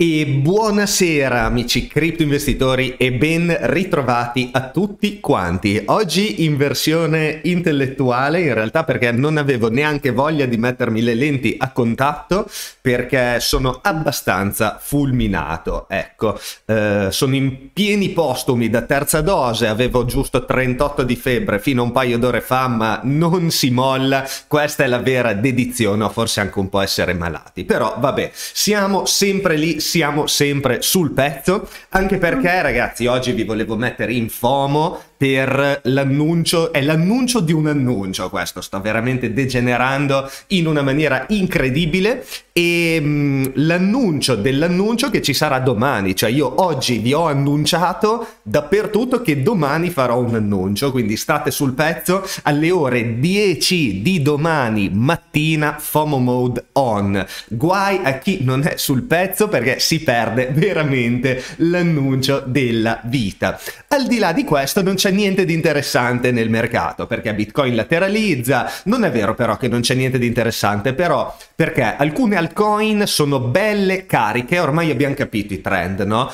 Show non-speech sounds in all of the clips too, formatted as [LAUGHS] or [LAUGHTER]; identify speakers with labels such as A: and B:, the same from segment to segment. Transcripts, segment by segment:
A: E buonasera amici criptoinvestitori e ben ritrovati a tutti quanti. Oggi in versione intellettuale in realtà perché non avevo neanche voglia di mettermi le lenti a contatto perché sono abbastanza fulminato. Ecco, eh, sono in pieni postumi da terza dose, avevo giusto 38 di febbre fino a un paio d'ore fa ma non si molla. Questa è la vera dedizione o forse anche un po' essere malati. Però vabbè, siamo sempre lì siamo sempre sul pezzo, anche perché ragazzi oggi vi volevo mettere in FOMO per l'annuncio, è l'annuncio di un annuncio questo, sta veramente degenerando in una maniera incredibile e mh, mm, l'annuncio dell'annuncio che ci sarà domani, cioè io oggi vi ho annunciato dappertutto che domani farò un annuncio, quindi state sul pezzo alle ore 10 di domani mattina FOMO Mode on, guai a chi non è sul pezzo perché si perde veramente l'annuncio della vita. Al di là di questo non c'è c'è niente di interessante nel mercato perché Bitcoin lateralizza, non è vero però che non c'è niente di interessante, però perché alcune altcoin sono belle cariche, ormai abbiamo capito i trend, no?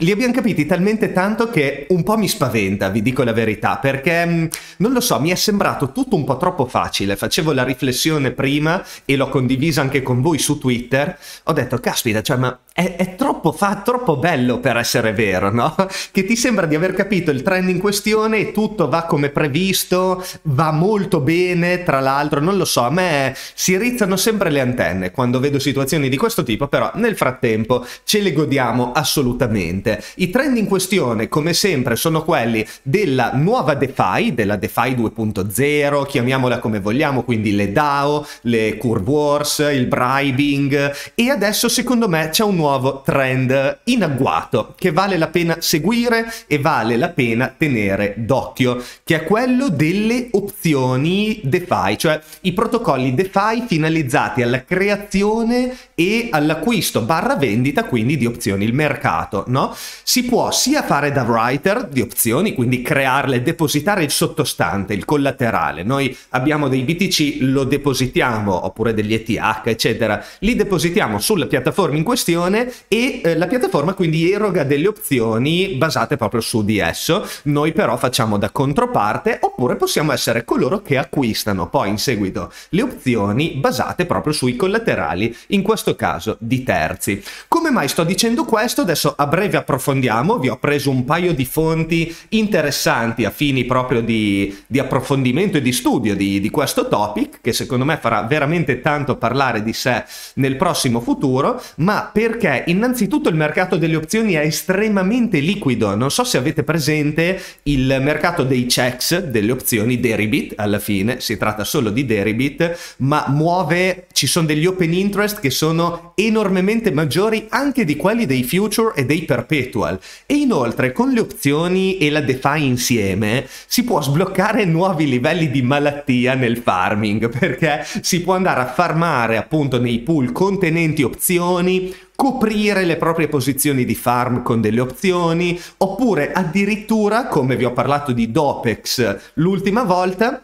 A: Li abbiamo capiti talmente tanto che un po' mi spaventa, vi dico la verità, perché mm, non lo so, mi è sembrato tutto un po' troppo facile. Facevo la riflessione prima e l'ho condivisa anche con voi su Twitter. Ho detto, caspita, cioè, ma è, è troppo, fa, troppo bello per essere vero, no? Che ti sembra di aver capito il trend in questione e tutto va come previsto, va molto bene, tra l'altro, non lo so, a me si rizzano sempre le antenne quando vedo situazioni di questo tipo, però nel frattempo ce le godiamo assolutamente. I trend in questione, come sempre, sono quelli della nuova DeFi, della DeFi 2.0, chiamiamola come vogliamo, quindi le DAO, le Curve Wars, il bribing e adesso secondo me c'è un nuovo nuovo trend in agguato che vale la pena seguire e vale la pena tenere d'occhio, che è quello delle opzioni DeFi, cioè i protocolli DeFi finalizzati alla creazione e all'acquisto barra vendita quindi di opzioni, il mercato, no? Si può sia fare da writer di opzioni, quindi crearle, depositare il sottostante, il collaterale. Noi abbiamo dei BTC, lo depositiamo, oppure degli ETH, eccetera, li depositiamo sulla piattaforma in questione e eh, la piattaforma quindi eroga delle opzioni basate proprio su di esso. Noi però facciamo da controparte oppure possiamo essere coloro che acquistano poi in seguito le opzioni basate proprio sui collaterali, in questo caso di terzi. Come mai sto dicendo questo? Adesso a breve approfondiamo, vi ho preso un paio di fonti interessanti a fini proprio di, di approfondimento e di studio di, di questo topic che secondo me farà veramente tanto parlare di sé nel prossimo futuro, ma per perché innanzitutto il mercato delle opzioni è estremamente liquido. Non so se avete presente il mercato dei checks, delle opzioni Deribit, alla fine si tratta solo di Deribit, ma muove, ci sono degli open interest che sono enormemente maggiori anche di quelli dei future e dei perpetual. E inoltre con le opzioni e la DeFi insieme si può sbloccare nuovi livelli di malattia nel farming, perché si può andare a farmare appunto nei pool contenenti opzioni coprire le proprie posizioni di farm con delle opzioni, oppure addirittura, come vi ho parlato di Dopex l'ultima volta,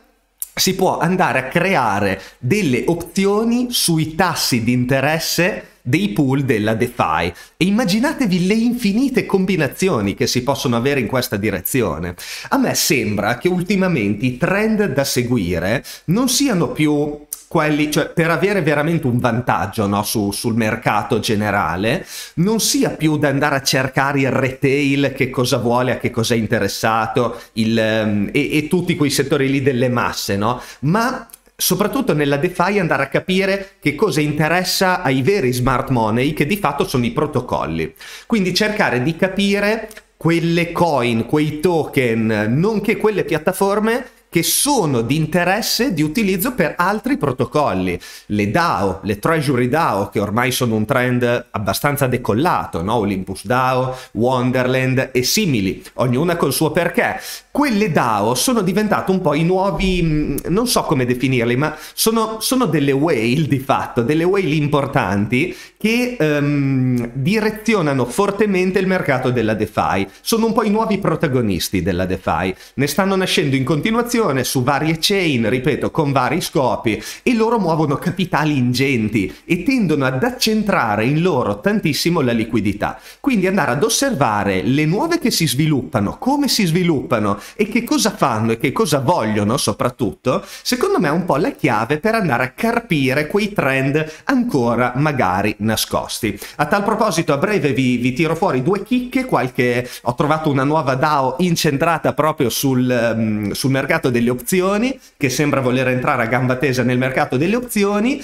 A: si può andare a creare delle opzioni sui tassi di interesse dei pool della DeFi. E immaginatevi le infinite combinazioni che si possono avere in questa direzione. A me sembra che ultimamente i trend da seguire non siano più quelli, cioè per avere veramente un vantaggio no, su, sul mercato generale, non sia più da andare a cercare il retail, che cosa vuole, a che cosa è interessato, il, um, e, e, tutti quei settori lì delle masse, no? ma soprattutto nella DeFi andare a capire che cosa interessa ai veri smart money, che di fatto sono i protocolli. Quindi cercare di capire quelle coin, quei token, nonché quelle piattaforme che sono di interesse di utilizzo per altri protocolli. Le DAO, le Treasury DAO, che ormai sono un trend abbastanza decollato, no? Olympus DAO, Wonderland e simili, ognuna col suo perché. Quelle DAO sono diventate un po' i nuovi, mm, non so come definirli, ma sono, sono delle whale di fatto, delle whale importanti che ehm, direzionano fortemente il mercato della DeFi. Sono un po' i nuovi protagonisti della DeFi. Ne stanno nascendo in continuazione su varie chain, ripeto, con vari scopi e loro muovono capitali ingenti e tendono ad accentrare in loro tantissimo la liquidità. Quindi andare ad osservare le nuove che si sviluppano, come si sviluppano e che cosa fanno e che cosa vogliono soprattutto, secondo me è un po' la chiave per andare a carpire quei trend ancora magari nascosti nascosti. A tal proposito a breve vi, vi tiro fuori due chicche, qualche, ho trovato una nuova DAO incentrata proprio sul, um, sul mercato delle opzioni, che sembra voler entrare a gamba tesa nel mercato delle opzioni.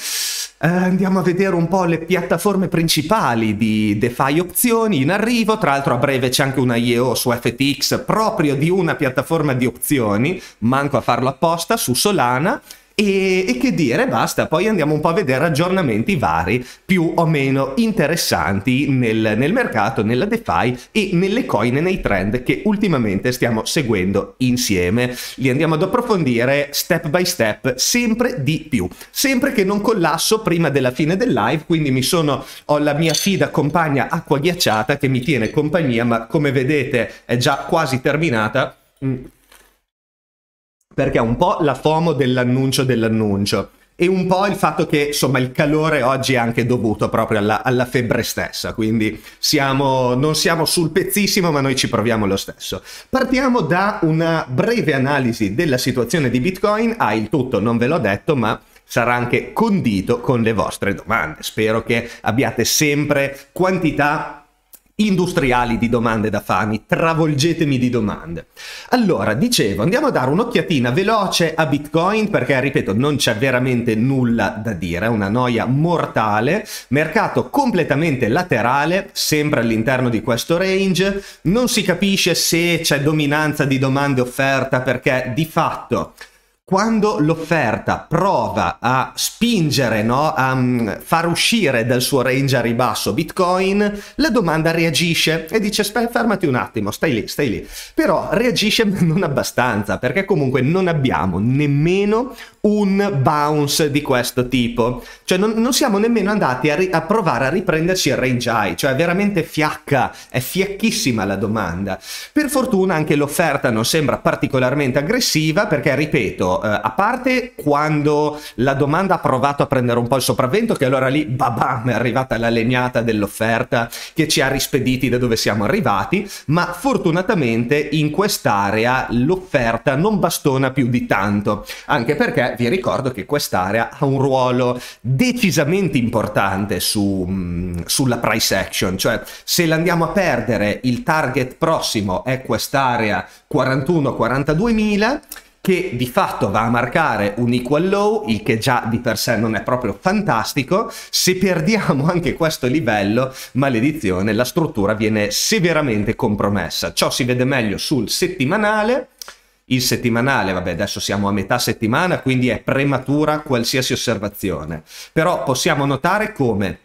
A: Uh, andiamo a vedere un po' le piattaforme principali di DeFi opzioni in arrivo, tra l'altro a breve c'è anche una IEO su FTX proprio di una piattaforma di opzioni, manco a farlo apposta, su Solana. E, e, che dire, basta, poi andiamo un po' a vedere aggiornamenti vari, più o meno interessanti nel, nel mercato, nella DeFi e nelle coin e nei trend che ultimamente stiamo seguendo insieme. Li andiamo ad approfondire step by step, sempre di più, sempre che non collasso prima della fine del live, quindi mi sono, ho la mia fida compagna acqua ghiacciata che mi tiene compagnia, ma come vedete è già quasi terminata. Mm perché un po' la FOMO dell'annuncio dell'annuncio e un po' il fatto che insomma il calore oggi è anche dovuto proprio alla, alla febbre stessa, quindi siamo, non siamo sul pezzissimo ma noi ci proviamo lo stesso. Partiamo da una breve analisi della situazione di Bitcoin, ah il tutto non ve l'ho detto ma sarà anche condito con le vostre domande, spero che abbiate sempre quantità industriali di domande da farmi, travolgetemi di domande. Allora, dicevo, andiamo a dare un'occhiatina veloce a Bitcoin perché, ripeto, non c'è veramente nulla da dire, è una noia mortale, mercato completamente laterale, sempre all'interno di questo range, non si capisce se c'è dominanza di domande offerta perché di fatto quando l'offerta prova a spingere, no? a mm, far uscire dal suo range a ribasso Bitcoin, la domanda reagisce e dice fermati un attimo, stai lì, stai lì. Però reagisce non abbastanza perché comunque non abbiamo nemmeno un bounce di questo tipo. Cioè non, non siamo nemmeno andati a, a, provare a riprenderci il range high, cioè è veramente fiacca, è fiacchissima la domanda. Per fortuna anche l'offerta non sembra particolarmente aggressiva perché, ripeto, eh, a parte quando la domanda ha provato a prendere un po' il sopravvento, che allora lì, babam, è arrivata la legnata dell'offerta che ci ha rispediti da dove siamo arrivati, ma fortunatamente in quest'area l'offerta non bastona più di tanto, anche perché vi ricordo che quest'area ha un ruolo decisamente importante su, mm, sulla price action, cioè se l'andiamo a perdere il target prossimo è quest'area 41-42 mila che di fatto va a marcare un equal low, il che già di per sé non è proprio fantastico. Se perdiamo anche questo livello, maledizione, la struttura viene severamente compromessa. Ciò si vede meglio sul settimanale il settimanale, vabbè, adesso siamo a metà settimana, quindi è prematura qualsiasi osservazione. Però possiamo notare come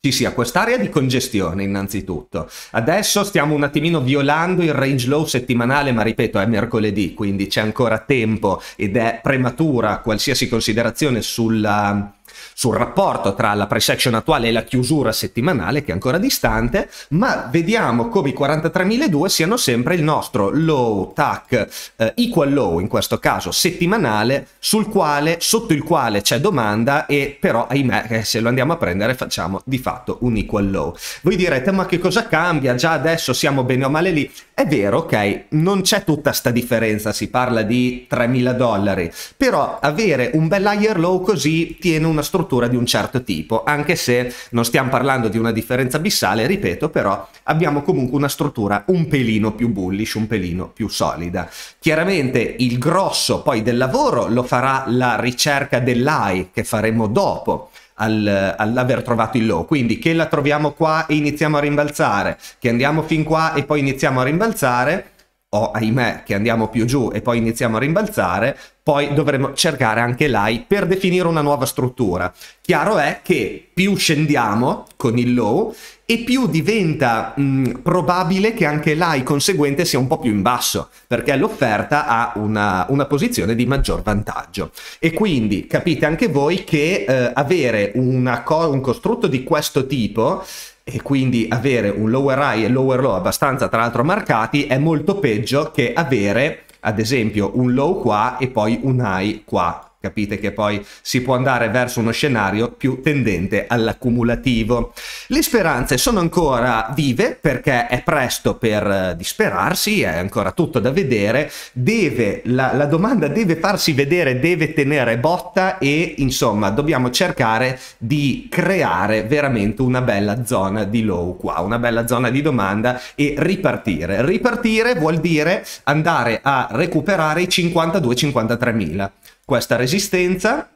A: ci sia quest'area di congestione innanzitutto. Adesso stiamo un attimino violando il range low settimanale, ma ripeto è mercoledì, quindi c'è ancora tempo ed è prematura qualsiasi considerazione sulla sul rapporto tra la price action attuale e la chiusura settimanale che è ancora distante, ma vediamo come i 43.200 siano sempre il nostro low tac eh, equal low in questo caso settimanale sul quale sotto il quale c'è domanda e però ahimè eh, se lo andiamo a prendere facciamo di fatto un equal low. Voi direte ma che cosa cambia? Già adesso siamo bene o male lì. È vero, ok, non c'è tutta sta differenza, si parla di 3.000 dollari, però avere un bel higher low così tiene una struttura di un certo tipo, anche se non stiamo parlando di una differenza abissale, ripeto, però abbiamo comunque una struttura un pelino più bullish, un pelino più solida. Chiaramente il grosso poi del lavoro lo farà la ricerca dell'AI che faremo dopo al, all'aver trovato il low. Quindi che la troviamo qua e iniziamo a rimbalzare, che andiamo fin qua e poi iniziamo a rimbalzare, o ahimè che andiamo più giù e poi iniziamo a rimbalzare, poi dovremo cercare anche l'AI per definire una nuova struttura. Chiaro è che più scendiamo con il low e più diventa mh, mm, probabile che anche l'AI conseguente sia un po' più in basso, perché l'offerta ha una, una, posizione di maggior vantaggio. E quindi capite anche voi che eh, avere un costrutto di questo tipo e quindi avere un lower high e lower low abbastanza tra l'altro marcati è molto peggio che avere ad esempio un low qua e poi un high qua Capite che poi si può andare verso uno scenario più tendente all'accumulativo. Le speranze sono ancora vive perché è presto per disperarsi, è ancora tutto da vedere, deve, la, la domanda deve farsi vedere, deve tenere botta e insomma dobbiamo cercare di creare veramente una bella zona di low qua, una bella zona di domanda e ripartire. Ripartire vuol dire andare a recuperare i 52-53 mila questa resistenza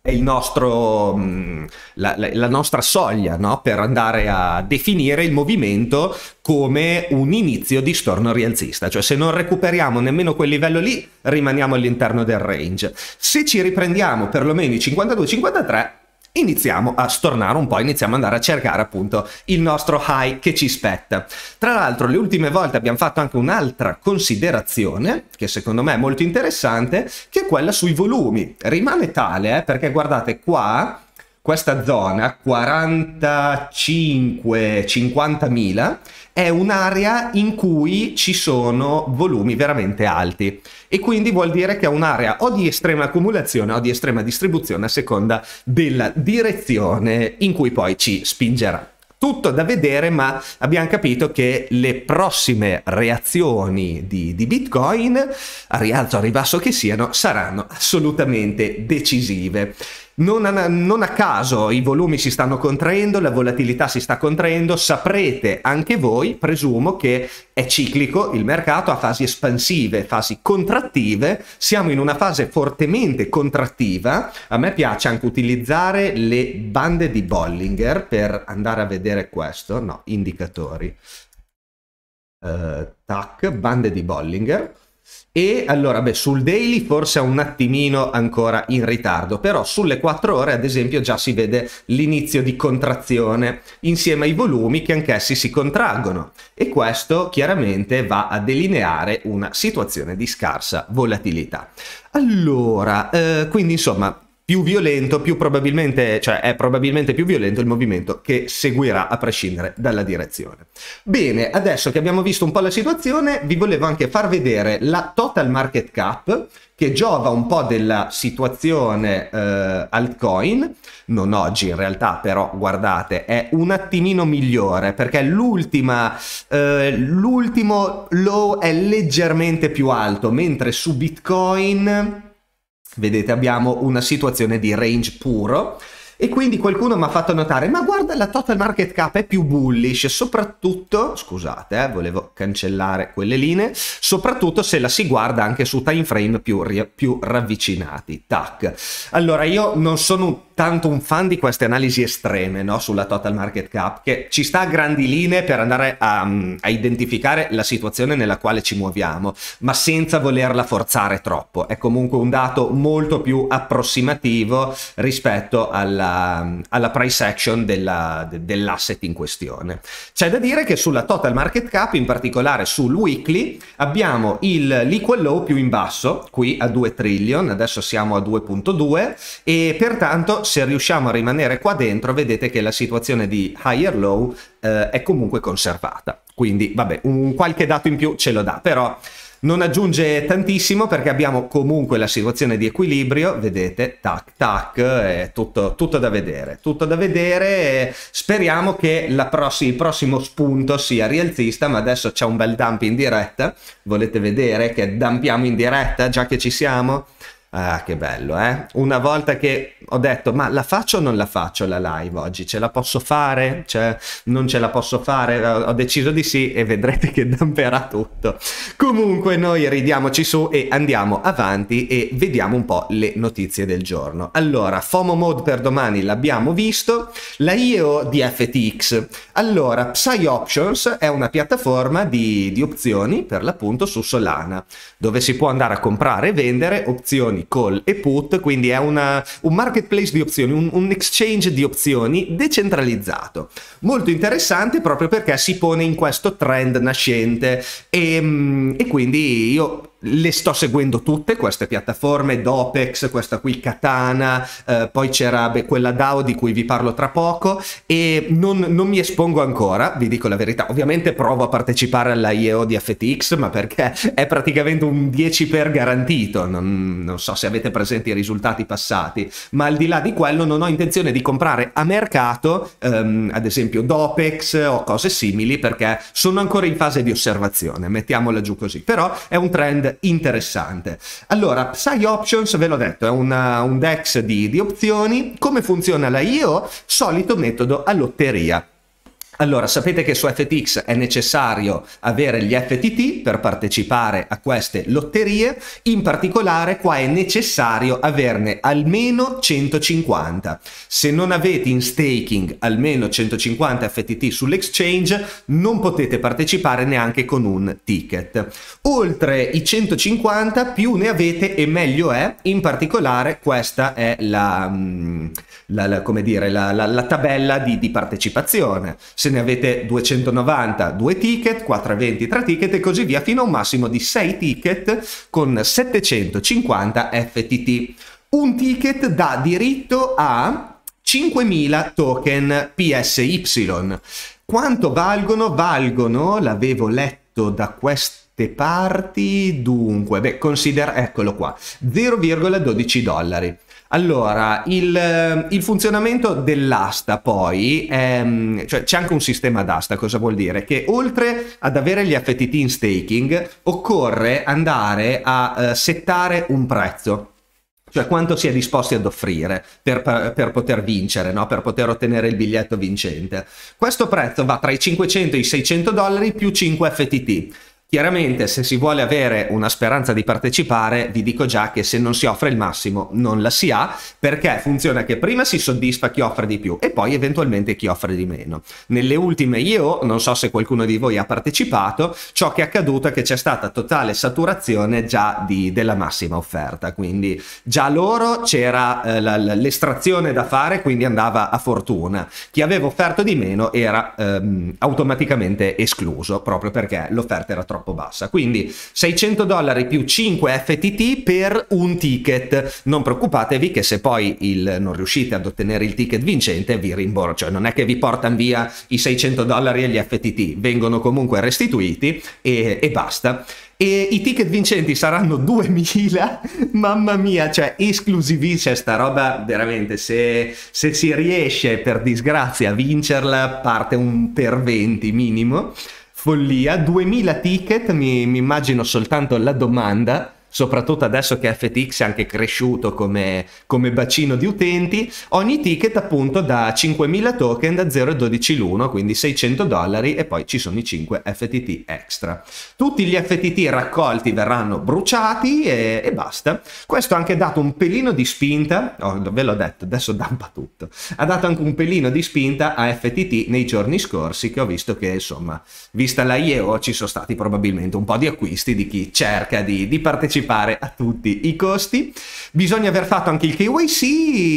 A: è nostro, mm, la, la, la, nostra soglia no? per andare a definire il movimento come un inizio di storno rialzista, cioè se non recuperiamo nemmeno quel livello lì rimaniamo all'interno del range. Se ci riprendiamo perlomeno i 52-53 iniziamo a stornare un po', iniziamo ad andare a cercare appunto il nostro high che ci spetta. Tra l'altro le ultime volte abbiamo fatto anche un'altra considerazione, che secondo me è molto interessante, che è quella sui volumi. Rimane tale, eh, perché guardate qua, questa zona, 45 50000 è un'area in cui ci sono volumi veramente alti e quindi vuol dire che è un'area o di estrema accumulazione o di estrema distribuzione a seconda della direzione in cui poi ci spingerà. Tutto da vedere, ma abbiamo capito che le prossime reazioni di, di Bitcoin, a rialzo o a ribasso che siano, saranno assolutamente decisive. Non a, non a, caso i volumi si stanno contraendo, la volatilità si sta contraendo, saprete anche voi, presumo, che è ciclico il mercato ha fasi espansive, fasi contrattive, siamo in una fase fortemente contrattiva, a me piace anche utilizzare le bande di Bollinger per andare a vedere questo, no, indicatori, uh, tac, bande di Bollinger, e allora, beh, sul daily forse è un attimino ancora in ritardo, però sulle 4 ore ad esempio già si vede l'inizio di contrazione insieme ai volumi che anch'essi si contraggono e questo chiaramente va a delineare una situazione di scarsa volatilità. Allora, eh, quindi insomma, più violento, più probabilmente, cioè è probabilmente più violento il movimento che seguirà a prescindere dalla direzione. Bene, adesso che abbiamo visto un po' la situazione, vi volevo anche far vedere la total market cap che giova un po' della situazione eh, altcoin, non oggi in realtà però guardate è un attimino migliore perché l'ultima, eh, l'ultimo low è leggermente più alto mentre su Bitcoin Vedete, abbiamo una situazione di range puro. E quindi qualcuno mi ha fatto notare, ma guarda la total market cap è più bullish, soprattutto, scusate, eh, volevo cancellare quelle linee, soprattutto se la si guarda anche su time frame più, più ravvicinati. Tac. Allora, io non sono tanto un fan di queste analisi estreme no? sulla total market cap, che ci sta a grandi linee per andare a, mm, a, identificare la situazione nella quale ci muoviamo, ma senza volerla forzare troppo. È comunque un dato molto più approssimativo rispetto alla, mm, alla price action dell'asset in questione. C'è da dire che sulla total market cap, in particolare sul weekly, abbiamo il liquid low più in basso, qui a 2 trillion, adesso siamo a 2.2 e pertanto se riusciamo a rimanere qua dentro vedete che la situazione di higher low eh, è comunque conservata. Quindi vabbè, un qualche dato in più ce lo dà, però non aggiunge tantissimo perché abbiamo comunque la situazione di equilibrio, vedete, tac tac, è tutto, tutto da vedere, tutto da vedere, speriamo che pross il prossimo spunto sia rialzista, ma adesso c'è un bel dump in diretta, volete vedere che dumpiamo in diretta già che ci siamo? Ah, che bello, eh? Una volta che ho detto, ma la faccio o non la faccio la live oggi? Ce la posso fare? Cioè, non ce la posso fare? Ho deciso di sì e vedrete che damperà tutto. Comunque, noi ridiamoci su e andiamo avanti e vediamo un po' le notizie del giorno. Allora, FOMO Mode per domani l'abbiamo visto, la IEO di FTX. Allora, Psy Options è una piattaforma di, di opzioni, per l'appunto, su Solana, dove si può andare a comprare e vendere opzioni call e put, quindi è una, un marketplace di opzioni, un, un exchange di opzioni decentralizzato. Molto interessante proprio perché si pone in questo trend nascente e, ehm, e quindi io le sto seguendo tutte queste piattaforme, Dopex, questa qui Katana, eh, poi c'era quella DAO di cui vi parlo tra poco e non, non, mi espongo ancora, vi dico la verità, ovviamente provo a partecipare alla IEO di FTX ma perché è praticamente un 10 per garantito, non, non so se avete presenti i risultati passati, ma al di là di quello non ho intenzione di comprare a mercato ehm, ad esempio Dopex o cose simili perché sono ancora in fase di osservazione, mettiamola giù così, però è un trend interessante. Allora, Psy Options, ve l'ho detto, è una, un DEX di, di opzioni. Come funziona la IO? Solito metodo a lotteria. Allora, sapete che su FTX è necessario avere gli FTT per partecipare a queste lotterie, in particolare qua è necessario averne almeno 150. Se non avete in staking almeno 150 FTT sull'exchange, non potete partecipare neanche con un ticket. Oltre i 150 più ne avete e meglio è, in particolare questa è la, mm, la, la come dire, la, la tabella di, di partecipazione. Se se ne avete 290 2 ticket, 420 3 ticket e così via fino a un massimo di 6 ticket con 750 FTT. Un ticket dà diritto a 5.000 token PSY. Quanto valgono? Valgono, l'avevo letto da questo parti dunque beh considera eccolo qua 0,12 dollari allora, il, ehm, il, funzionamento dell'asta poi, è, ehm, cioè c'è anche un sistema d'asta, cosa vuol dire? Che oltre ad avere gli FTT in staking, occorre andare a eh, settare un prezzo cioè quanto si è disposti ad offrire per, per poter vincere, no? per poter ottenere il biglietto vincente. Questo prezzo va tra i 500 e i 600 dollari più 5 FTT. Chiaramente se si vuole avere una speranza di partecipare vi dico già che se non si offre il massimo non la si ha perché funziona che prima si soddisfa chi offre di più e poi eventualmente chi offre di meno. Nelle ultime io, non so se qualcuno di voi ha partecipato, ciò che è accaduto è che c'è stata totale saturazione già di, della massima offerta, quindi già loro c'era eh, l'estrazione da fare quindi andava a fortuna. Chi aveva offerto di meno era ehm, automaticamente escluso proprio perché l'offerta era troppo troppo bassa. Quindi 600 dollari più 5 FTT per un ticket. Non preoccupatevi che se poi il, non riuscite ad ottenere il ticket vincente vi rimborso, cioè non è che vi portano via i 600 dollari e gli FTT, vengono comunque restituiti e, e basta e i ticket vincenti saranno 2000 [LAUGHS] mamma mia cioè esclusivi cioè sta roba veramente se, se si riesce per disgrazia a vincerla parte un per 20 minimo follia, 2000 ticket, mi, mi immagino soltanto la domanda soprattutto adesso che FTX è anche cresciuto come, come bacino di utenti, ogni ticket appunto da 5.000 token da 0,12 l'uno, quindi 600 dollari e poi ci sono i 5 FTT extra. Tutti gli FTT raccolti verranno bruciati e, e basta. Questo ha anche dato un pelino di spinta, oh, ve l'ho detto, adesso dampa tutto, ha dato anche un pelino di spinta a FTT nei giorni scorsi che ho visto che insomma, vista la IEO ci sono stati probabilmente un po' di acquisti di chi cerca di, di partecipare anticipare a tutti i costi. Bisogna aver fatto anche il KYC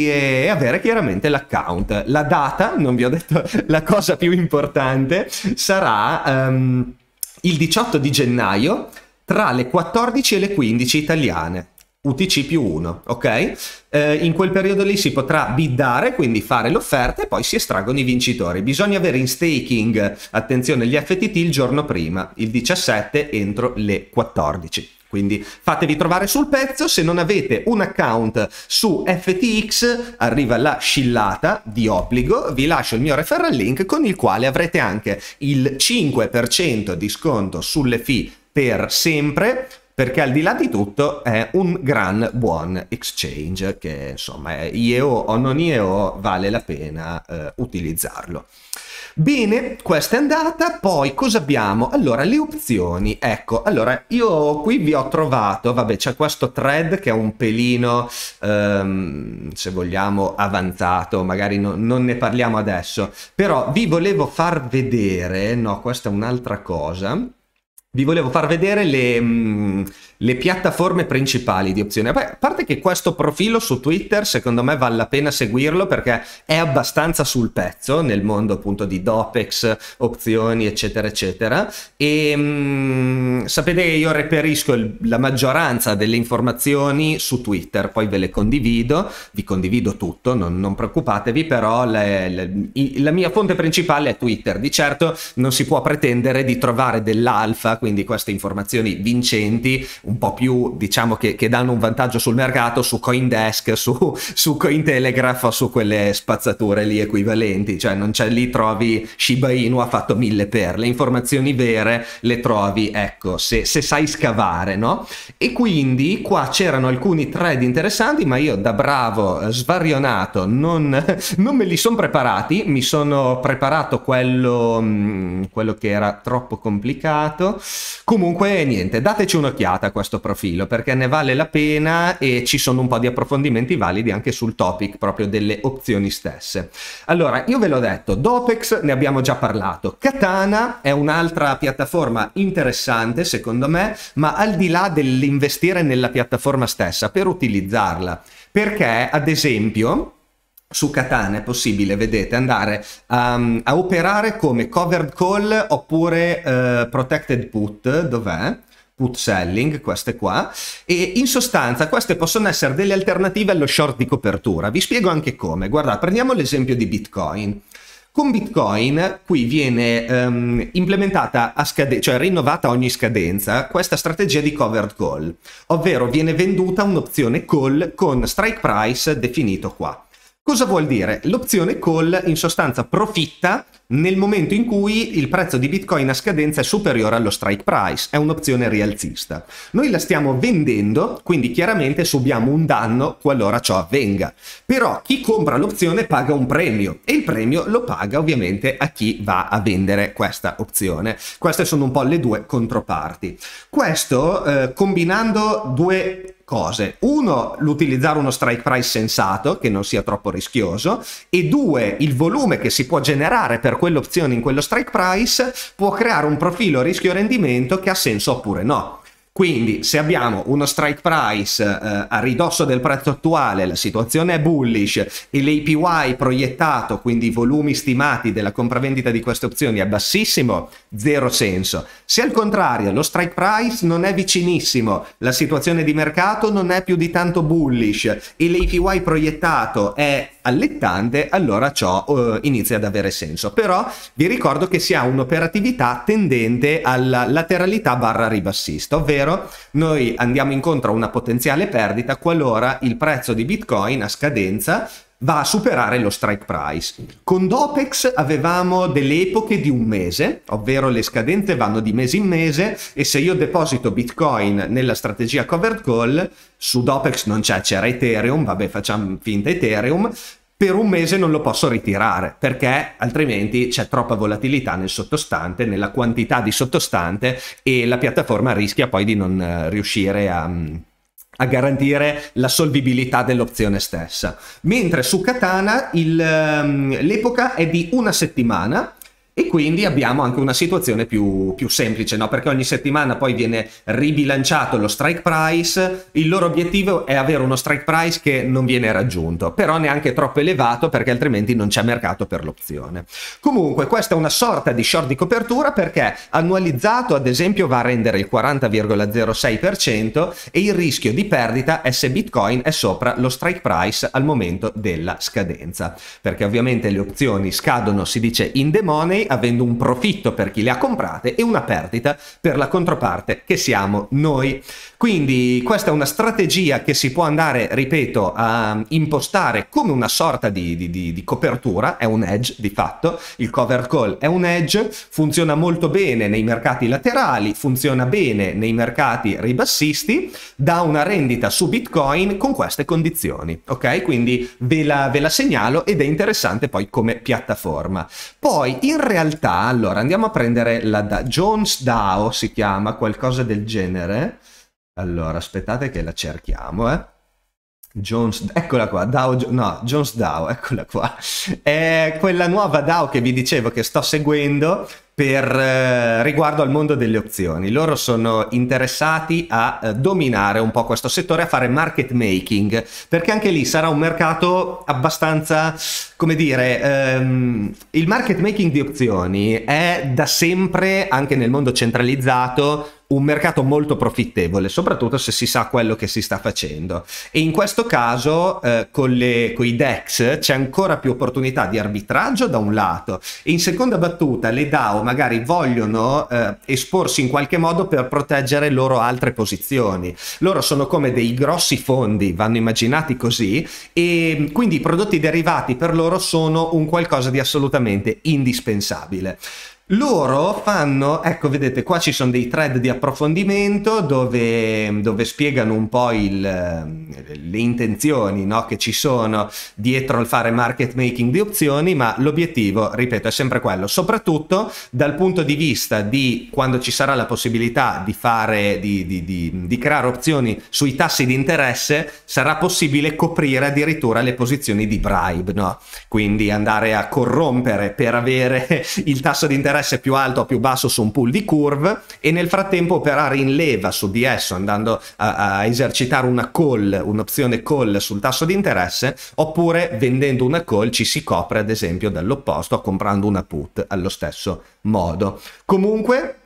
A: e avere chiaramente l'account. La data, non vi ho detto [LAUGHS] la cosa più importante, sarà um, il 18 di gennaio tra le 14 e le 15 italiane. UTC più 1, ok? Eh, in quel periodo lì si potrà biddare, quindi fare l'offerta e poi si estraggono i vincitori. Bisogna avere in staking, attenzione, gli FTT il giorno prima, il 17 entro le 14. Quindi fatevi trovare sul pezzo, se non avete un account su FTX arriva la scillata di obbligo, vi lascio il mio referral link con il quale avrete anche il 5% di sconto sulle fee per sempre perché al di là di tutto è un gran buon exchange che insomma IEO o non IEO vale la pena eh, utilizzarlo. Bene, questa è andata, poi cosa abbiamo? Allora, le opzioni, ecco, allora io qui vi ho trovato, vabbè c'è questo thread che è un pelino, um, se vogliamo, avanzato, magari no, non ne parliamo adesso, però vi volevo far vedere, no, questa è un'altra cosa, vi volevo far vedere le, mh, mm, le piattaforme principali di opzioni. Beh, a parte che questo profilo su Twitter, secondo me, vale la pena seguirlo perché è abbastanza sul pezzo nel mondo appunto di Dopex, opzioni, eccetera, eccetera. E mh, mm, sapete che io reperisco il, la maggioranza delle informazioni su Twitter, poi ve le condivido, vi condivido tutto, non, non preoccupatevi, però le, le, la mia fonte principale è Twitter. Di certo non si può pretendere di trovare dell'alfa quindi queste informazioni vincenti, un po' più diciamo che, che danno un vantaggio sul mercato, su Coindesk, su, [LAUGHS] su Cointelegraph, su quelle spazzature lì equivalenti, cioè non c'è lì trovi Shiba Inu ha fatto mille per, le informazioni vere le trovi, ecco, se, se sai scavare, no? E quindi qua c'erano alcuni thread interessanti, ma io da bravo eh, svarionato non, [LAUGHS] non me li sono preparati, mi sono preparato quello, mm, quello che era troppo complicato Comunque niente, dateci un'occhiata a questo profilo perché ne vale la pena e ci sono un po' di approfondimenti validi anche sul topic proprio delle opzioni stesse. Allora, io ve l'ho detto, Dopex ne abbiamo già parlato, Katana è un'altra piattaforma interessante secondo me, ma al di là dell'investire nella piattaforma stessa per utilizzarla, perché ad esempio su Katana è possibile, vedete, andare um, a operare come covered call oppure uh, protected put, dov'è? put selling, queste qua, e in sostanza queste possono essere delle alternative allo short di copertura. Vi spiego anche come. Guardate, prendiamo l'esempio di Bitcoin. Con Bitcoin qui viene um, implementata a scadenza, cioè rinnovata ogni scadenza, questa strategia di covered call, ovvero viene venduta un'opzione call con strike price definito qua. Cosa vuol dire? L'opzione call in sostanza profitta nel momento in cui il prezzo di Bitcoin a scadenza è superiore allo strike price, è un'opzione rialzista. Noi la stiamo vendendo, quindi chiaramente subiamo un danno qualora ciò avvenga. Però chi compra l'opzione paga un premio e il premio lo paga ovviamente a chi va a vendere questa opzione. Queste sono un po' le due controparti. Questo eh, combinando due cose. Uno, l'utilizzare uno strike price sensato, che non sia troppo rischioso, e due, il volume che si può generare per quell'opzione in quello strike price può creare un profilo rischio-rendimento che ha senso oppure no. Quindi se abbiamo uno strike price eh, a ridosso del prezzo attuale, la situazione è bullish e l'APY proiettato, quindi i volumi stimati della compravendita di queste opzioni è bassissimo, zero senso. Se al contrario lo strike price non è vicinissimo, la situazione di mercato non è più di tanto bullish e l'APY proiettato è allettante, allora ciò eh, inizia ad avere senso. Però vi ricordo che si ha un'operatività tendente alla lateralità barra ribassista, ovvero zero, noi andiamo incontro a una potenziale perdita qualora il prezzo di Bitcoin a scadenza va a superare lo strike price. Con Dopex avevamo delle epoche di un mese, ovvero le scadenze vanno di mese in mese e se io deposito Bitcoin nella strategia covered call, su Dopex non c'è, c'era Ethereum, vabbè facciamo finta Ethereum, per un mese non lo posso ritirare perché altrimenti c'è troppa volatilità nel sottostante, nella quantità di sottostante e la piattaforma rischia poi di non eh, riuscire a, mm, a garantire la solvibilità dell'opzione stessa. Mentre su Katana il, ehm, l'epoca è di una settimana e quindi abbiamo anche una situazione più, più semplice, no? perché ogni settimana poi viene ribilanciato lo strike price, il loro obiettivo è avere uno strike price che non viene raggiunto, però neanche troppo elevato perché altrimenti non c'è mercato per l'opzione. Comunque questa è una sorta di short di copertura perché annualizzato ad esempio va a rendere il 40,06% e il rischio di perdita è se Bitcoin è sopra lo strike price al momento della scadenza, perché ovviamente le opzioni scadono, si dice in the money, avendo un profitto per chi le ha comprate e una perdita per la controparte che siamo noi. Quindi questa è una strategia che si può andare, ripeto, a impostare come una sorta di, di, di, di copertura, è un edge di fatto, il cover call è un edge, funziona molto bene nei mercati laterali, funziona bene nei mercati ribassisti, dà una rendita su Bitcoin con queste condizioni, ok? Quindi ve la, ve la segnalo ed è interessante poi come piattaforma. Poi in realtà, allora andiamo a prendere la da Jones DAO, si chiama, qualcosa del genere. Allora, aspettate che la cerchiamo, eh. Jones, eccola qua, DAO, no, Jones DAO, eccola qua. È quella nuova DAO che vi dicevo che sto seguendo, per, eh, riguardo al mondo delle opzioni. Loro sono interessati a eh, dominare un po' questo settore, a fare market making, perché anche lì sarà un mercato abbastanza, come dire, ehm, il market making di opzioni è da sempre, anche nel mondo centralizzato, un mercato molto profittevole, soprattutto se si sa quello che si sta facendo. E in questo caso, eh, con, le, con i DEX, c'è ancora più opportunità di arbitraggio da un lato, e in seconda battuta le DAO magari vogliono eh, esporsi in qualche modo per proteggere loro altre posizioni. Loro sono come dei grossi fondi, vanno immaginati così, e quindi i prodotti derivati per loro sono un qualcosa di assolutamente indispensabile. Loro fanno, ecco vedete qua ci sono dei thread di approfondimento dove, dove spiegano un po' il, le intenzioni no? che ci sono dietro al fare market making di opzioni, ma l'obiettivo, ripeto, è sempre quello, soprattutto dal punto di vista di quando ci sarà la possibilità di, fare, di, di, di, di creare opzioni sui tassi di interesse, sarà possibile coprire addirittura le posizioni di bribe, no? quindi andare a corrompere per avere [LAUGHS] il tasso di interesse stress più alto o più basso su un pool di curve e nel frattempo operare in leva su di esso andando a, a esercitare una call, un'opzione call sul tasso di interesse oppure vendendo una call ci si copre ad esempio dall'opposto comprando una put allo stesso modo. Comunque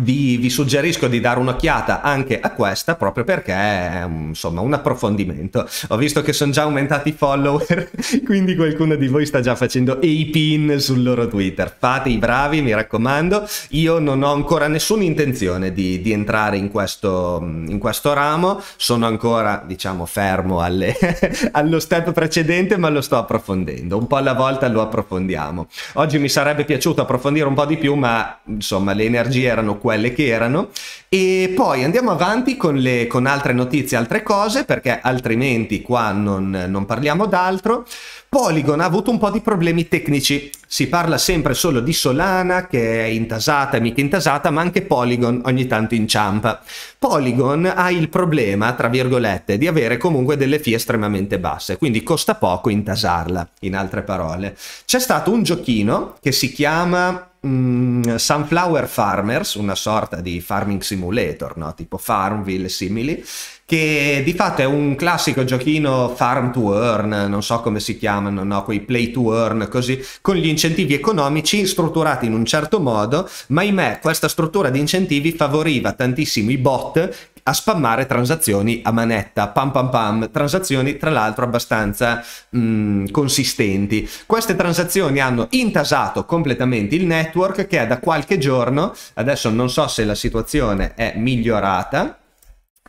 A: vi, vi, suggerisco di dare un'occhiata anche a questa proprio perché è mm, insomma un approfondimento. Ho visto che sono già aumentati i follower, [LAUGHS] quindi qualcuno di voi sta già facendo i pin sul loro Twitter. Fate i bravi, mi raccomando. Io non ho ancora nessuna intenzione di, di entrare in questo, mm, in questo, ramo, sono ancora diciamo fermo alle, [LAUGHS] allo step precedente, ma lo sto approfondendo. Un po' alla volta lo approfondiamo. Oggi mi sarebbe piaciuto approfondire un po' di più, ma insomma le energie erano quelle che erano. E poi andiamo avanti con, le, con altre notizie, altre cose, perché altrimenti qua non, non parliamo d'altro. Polygon ha avuto un po' di problemi tecnici. Si parla sempre solo di Solana che è intasata e mica intasata, ma anche Polygon ogni tanto inciampa. Polygon ha il problema, tra virgolette, di avere comunque delle fee estremamente basse, quindi costa poco intasarla, in altre parole. C'è stato un giochino che si chiama Mm, sunflower Farmers, una sorta di farming simulator, no? tipo Farmville simili, che di fatto è un classico giochino farm to earn, non so come si chiamano, no? quei play to earn, così, con gli incentivi economici strutturati in un certo modo, ma ahimè questa struttura di incentivi favoriva tantissimo i bot a spammare transazioni a manetta, pam pam pam, transazioni tra l'altro abbastanza mh, mm, consistenti. Queste transazioni hanno intasato completamente il network che è da qualche giorno, adesso non so se la situazione è migliorata,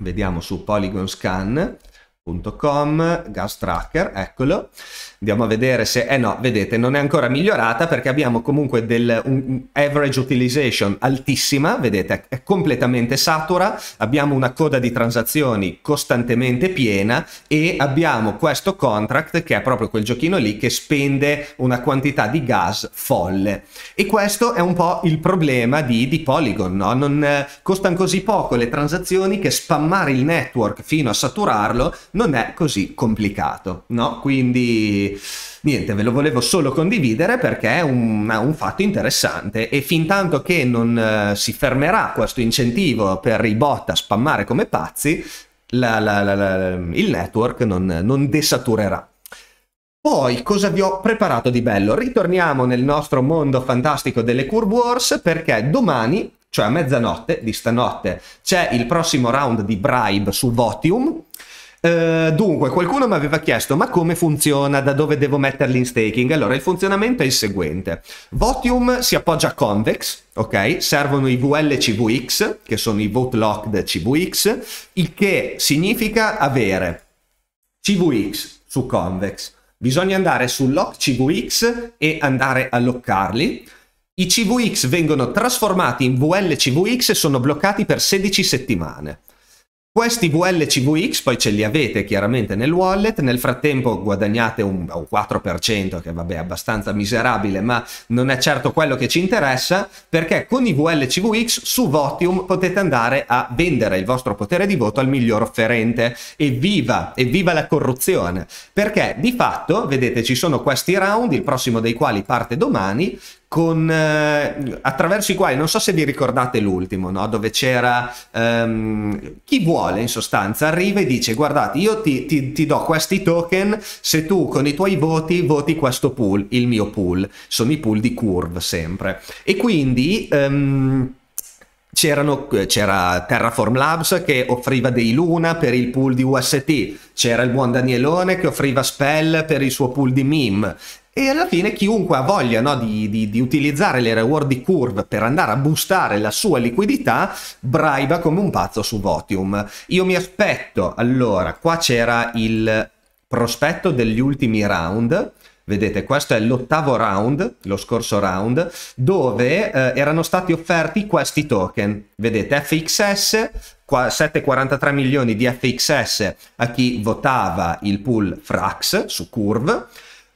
A: vediamo su polygonscan.com, gas tracker, eccolo, andiamo a vedere se, eh no, vedete, non è ancora migliorata perché abbiamo comunque del, un average utilization altissima, vedete, è completamente satura, abbiamo una coda di transazioni costantemente piena e abbiamo questo contract che è proprio quel giochino lì che spende una quantità di gas folle. E questo è un po' il problema di, di Polygon, no? Non, eh, costano così poco le transazioni che spammare il network fino a saturarlo non è così complicato, no? Quindi niente, ve lo volevo solo condividere perché è un, un fatto interessante e fin tanto che non eh, si fermerà questo incentivo per i bot a spammare come pazzi, la, la, la, il network non, non desaturerà. Poi cosa vi ho preparato di bello? Ritorniamo nel nostro mondo fantastico delle Curve Wars perché domani, cioè a mezzanotte di stanotte, c'è il prossimo round di Bribe su Votium eh, dunque, qualcuno mi aveva chiesto ma come funziona, da dove devo metterli in staking? Allora, il funzionamento è il seguente. Votium si appoggia a Convex, ok? Servono i VLCVX, che sono i vote locked CVX, il che significa avere CVX su Convex. Bisogna andare su lock CVX e andare a lockarli. I CVX vengono trasformati in VLCVX e sono bloccati per 16 settimane. Questi VLCVX poi ce li avete chiaramente nel wallet, nel frattempo guadagnate un, un 4% che vabbè è abbastanza miserabile ma non è certo quello che ci interessa perché con i VLCVX su Votium potete andare a vendere il vostro potere di voto al miglior offerente. Evviva, evviva la corruzione! Perché di fatto, vedete, ci sono questi round, il prossimo dei quali parte domani, con, eh, attraverso i quali, non so se vi ricordate l'ultimo, no? dove c'era ehm, chi vuole in sostanza, arriva e dice guardate io ti, ti, ti, do questi token se tu con i tuoi voti voti questo pool, il mio pool, sono i pool di curve sempre. E quindi... Ehm, c'era Terraform Labs che offriva dei Luna per il pool di UST, c'era il buon Danielone che offriva Spell per il suo pool di MIM e alla fine chiunque ha voglia no, di, di, di, utilizzare le reward di curve per andare a boostare la sua liquidità, braiba come un pazzo su Votium. Io mi aspetto, allora, qua c'era il prospetto degli ultimi round, Vedete, questo è l'ottavo round, lo scorso round, dove eh, erano stati offerti questi token. Vedete, FXS, 7,43 milioni di FXS a chi votava il pool Frax su Curve,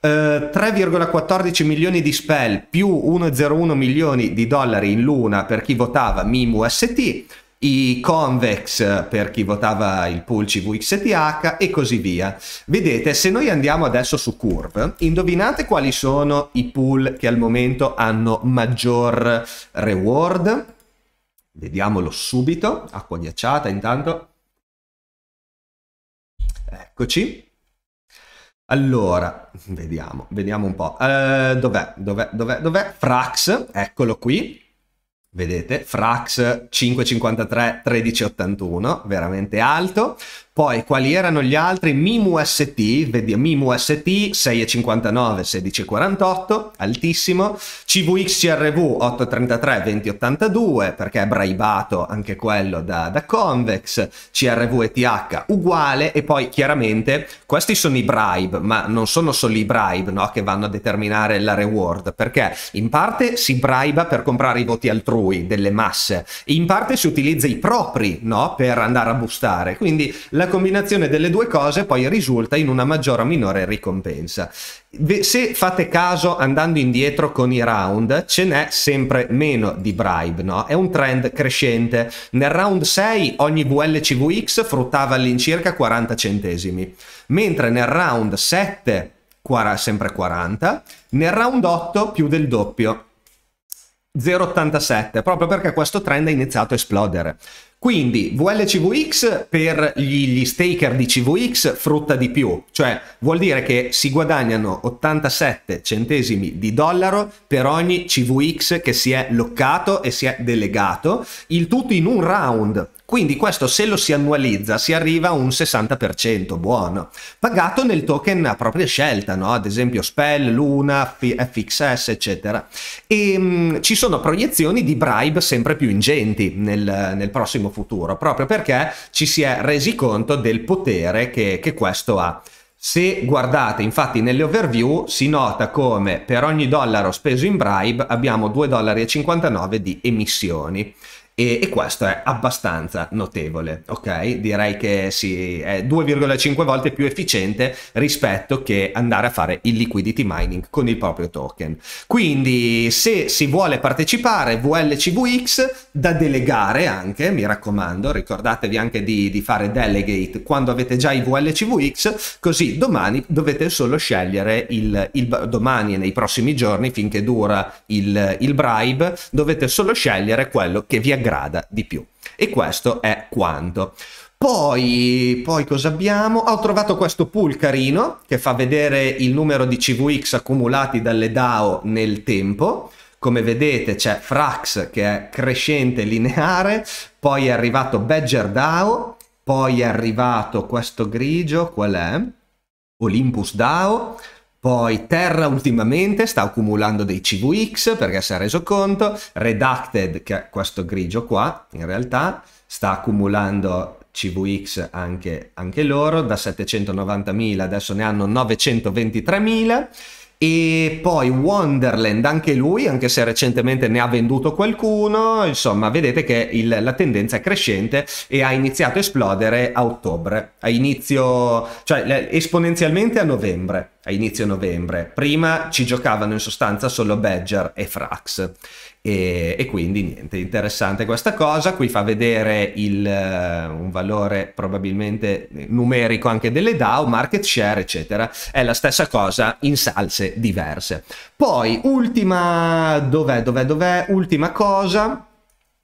A: Uh, eh, 3,14 milioni di spell più 1,01 milioni di dollari in luna per chi votava MIMU ST, i convex per chi votava il pool CVXTH e così via. Vedete, se noi andiamo adesso su Curve, indovinate quali sono i pool che al momento hanno maggior reward? Vediamolo subito, acqua ghiacciata intanto. Eccoci, allora, vediamo, vediamo un po'. Uh, dov'è, dov'è, dov'è, dov'è? Frax, eccolo qui vedete, Frax 553 1381, veramente alto. Poi quali erano gli altri? Mimu ST, vedi, ST 659 1648, altissimo. CVX CRV 833 2082, perché è braibato anche quello da, da Convex. CRV ETH uguale. E poi chiaramente questi sono i bribe, ma non sono solo i bribe no, che vanno a determinare la reward, perché in parte si briba per comprare i voti altrui altrui, delle masse. In parte si utilizza i propri no? per andare a bustare, quindi la combinazione delle due cose poi risulta in una maggiore o minore ricompensa. Se fate caso andando indietro con i round, ce n'è sempre meno di bribe, no? È un trend crescente. Nel round 6 ogni VLCVX fruttava all'incirca 40 centesimi, mentre nel round 7 sempre 40, nel round 8 più del doppio, 0,87, proprio perché questo trend ha iniziato a esplodere. Quindi VLCVX per gli, staker di CVX frutta di più, cioè vuol dire che si guadagnano 87 centesimi di dollaro per ogni CVX che si è loccato e si è delegato, il tutto in un round, quindi questo se lo si annualizza si arriva a un 60% buono, pagato nel token a propria scelta, no? ad esempio Spell, Luna, FXS eccetera. E ehm, mh, ci sono proiezioni di bribe sempre più ingenti nel, nel, prossimo futuro, proprio perché ci si è resi conto del potere che, che questo ha. Se guardate infatti nelle overview si nota come per ogni dollaro speso in bribe abbiamo 2,59 dollari di emissioni e, e questo è abbastanza notevole, ok? Direi che sì, è 2,5 volte più efficiente rispetto che andare a fare il liquidity mining con il proprio token. Quindi se si vuole partecipare VLCVX da delegare anche, mi raccomando, ricordatevi anche di, di fare delegate quando avete già i VLCVX, così domani dovete solo scegliere il, il domani e nei prossimi giorni finché dura il, il bribe, dovete solo scegliere quello che vi aggrada aggrada di più. E questo è quanto. Poi, poi, cosa abbiamo? Ho trovato questo pool carino che fa vedere il numero di CVX accumulati dalle DAO nel tempo. Come vedete c'è Frax che è crescente lineare, poi è arrivato Badger DAO, poi è arrivato questo grigio, qual è? Olympus DAO, poi Terra ultimamente sta accumulando dei CVX perché si è reso conto, Redacted, che è questo grigio qua, in realtà, sta accumulando CVX anche, anche loro, da 790.000 adesso ne hanno 923.000. E poi Wonderland, anche lui, anche se recentemente ne ha venduto qualcuno, insomma, vedete che il, la tendenza è crescente e ha iniziato a esplodere a ottobre, a inizio, cioè esponenzialmente a novembre a inizio novembre. Prima ci giocavano in sostanza solo Badger e Frax. E, e quindi niente, interessante questa cosa. Qui fa vedere il, eh, un valore probabilmente numerico anche delle DAO, market share, eccetera. È la stessa cosa in salse diverse. Poi, ultima, dov'è, dov'è, dov'è? Ultima cosa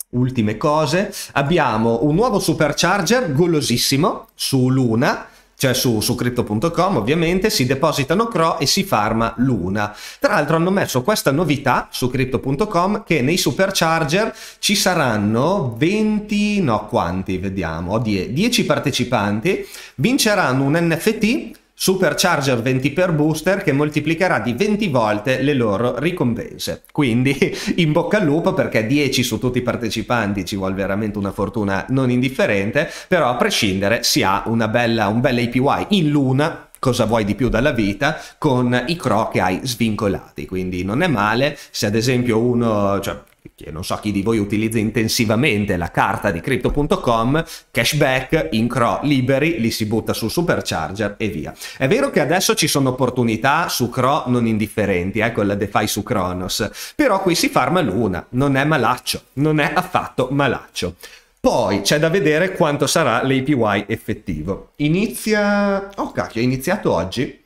A: ultime cose. Abbiamo un nuovo supercharger golosissimo su Luna cioè su, su crypto.com ovviamente, si depositano CRO e si farma Luna. Tra l'altro hanno messo questa novità su crypto.com che nei supercharger ci saranno 20, no quanti, vediamo, 10 partecipanti, vinceranno un NFT supercharger 20 per booster che moltiplicherà di 20 volte le loro ricompense. Quindi [LAUGHS] in bocca al lupo perché 10 su tutti i partecipanti ci vuole veramente una fortuna non indifferente, però a prescindere si ha bella, un bel APY in luna cosa vuoi di più dalla vita con i cro che hai svincolati quindi non è male se ad esempio uno cioè, che non so chi di voi utilizza intensivamente la carta di crypto.com, cashback, incro, liberi, li si butta sul supercharger e via. È vero che adesso ci sono opportunità su Cro non indifferenti, ecco eh, la DeFi su Kronos, però qui si farma l'una, non è malaccio, non è affatto malaccio. Poi c'è da vedere quanto sarà l'APY effettivo. Inizia... Oh cacchio, è iniziato oggi?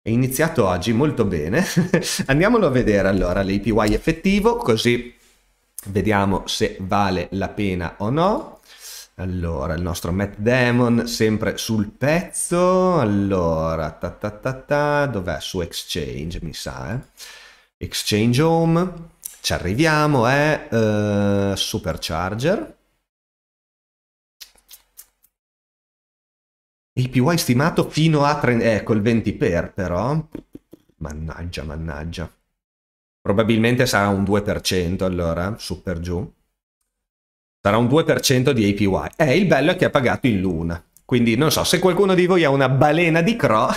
A: È iniziato oggi, molto bene. [LAUGHS] Andiamolo a vedere allora l'APY effettivo, così Vediamo se vale la pena o no. Allora, il nostro Matt Damon sempre sul pezzo. Allora, ta ta ta ta, dov'è su Exchange, mi sa, eh? Exchange Home. Ci arriviamo, eh? uh, Supercharger. Il PY stimato fino a 30, ecco il 20 per però. Mannaggia, mannaggia. Probabilmente sarà un 2% allora, su per giù. Sarà un 2% di APY. E il bello è che ha pagato in luna. Quindi non so, se qualcuno di voi ha una balena di Cro,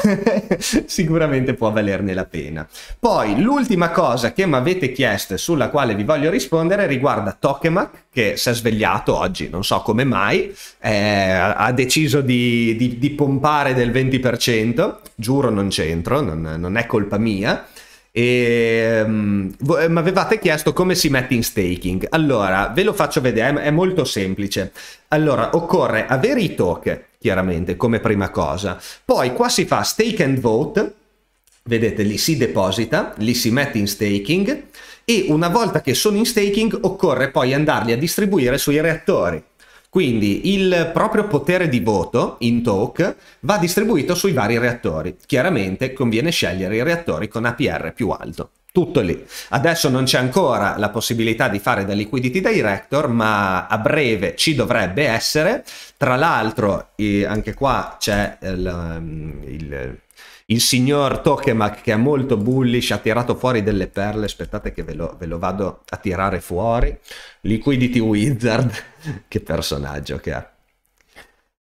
A: [LAUGHS] sicuramente può valerne la pena. Poi l'ultima cosa che mi avete chiesto e sulla quale vi voglio rispondere riguarda Tokemak, che si è svegliato oggi, non so come mai, eh, ha deciso di, di, di, pompare del 20%, giuro non c'entro, non, non è colpa mia. E, um, mi avevate chiesto come si mette in staking. Allora, ve lo faccio vedere, è molto semplice. Allora, occorre avere i token, chiaramente, come prima cosa. Poi qua si fa stake and vote, vedete, li si deposita, li si mette in staking e una volta che sono in staking occorre poi andarli a distribuire sui reattori. Quindi il proprio potere di voto in TOC va distribuito sui vari reattori. Chiaramente conviene scegliere i reattori con APR più alto. Tutto lì. Adesso non c'è ancora la possibilità di fare da liquidity director, ma a breve ci dovrebbe essere. Tra l'altro, eh, anche qua c'è il, ehm, il il signor Tokemak che è molto bullish ha tirato fuori delle perle, aspettate che ve lo, ve lo vado a tirare fuori, Liquidity Wizard, [LAUGHS] che personaggio che è.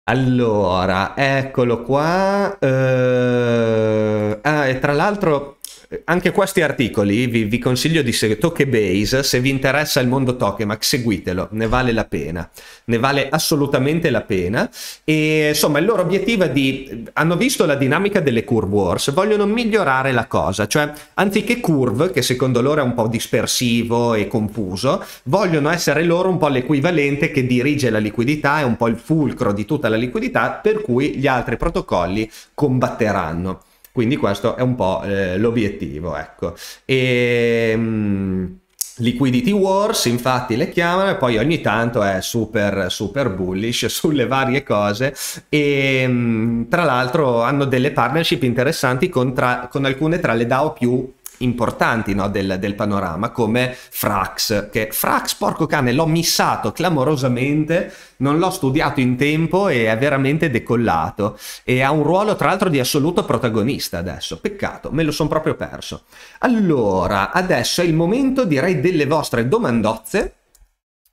A: Allora, eccolo qua. Uh, ah, e tra l'altro eh, anche questi articoli vi, vi consiglio di seguire Tokebase, se vi interessa il mondo Tokemax seguitelo, ne vale la pena, ne vale assolutamente la pena e insomma il loro obiettivo è di, hanno visto la dinamica delle curve wars, vogliono migliorare la cosa, cioè anziché curve che secondo loro è un po' dispersivo e confuso, vogliono essere loro un po' l'equivalente che dirige la liquidità, è un po' il fulcro di tutta la liquidità per cui gli altri protocolli combatteranno. Quindi questo è un po' eh, l'obiettivo, ecco. E, ehm, mh, Liquidity Wars, infatti le chiamano, e poi ogni tanto è super, super bullish [LAUGHS] sulle varie cose. E ehm, tra l'altro hanno delle partnership interessanti con, tra, con alcune tra le DAO più importanti no, del, del, panorama come Frax, che Frax porco cane l'ho missato clamorosamente, non l'ho studiato in tempo e è veramente decollato e ha un ruolo tra l'altro di assoluto protagonista adesso, peccato, me lo sono proprio perso. Allora, adesso è il momento direi delle vostre domandozze,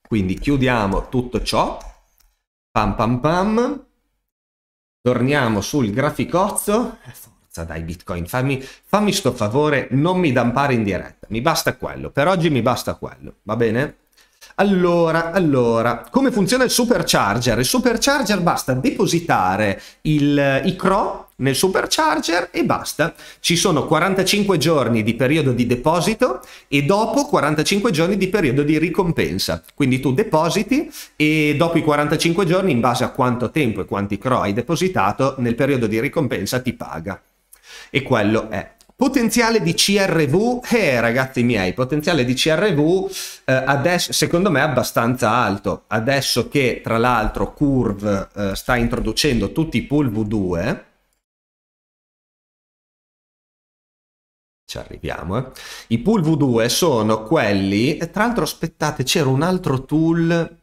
A: quindi chiudiamo tutto ciò, pam pam pam, torniamo sul graficozzo, Forza dai bitcoin, fammi, fammi sto favore, non mi dampare in diretta, mi basta quello, per oggi mi basta quello, va bene? Allora, allora, come funziona il supercharger? Il supercharger basta depositare il, i CRO nel supercharger e basta. Ci sono 45 giorni di periodo di deposito e dopo 45 giorni di periodo di ricompensa. Quindi tu depositi e dopo i 45 giorni, in base a quanto tempo e quanti CRO hai depositato, nel periodo di ricompensa ti paga e quello è. Potenziale di CRV, eh ragazzi miei, potenziale di CRV eh, adesso, secondo me è abbastanza alto. Adesso che tra l'altro Curve eh, sta introducendo tutti i pool V2, ci arriviamo. Eh. I pool V2 sono quelli, tra l'altro aspettate, c'era un altro tool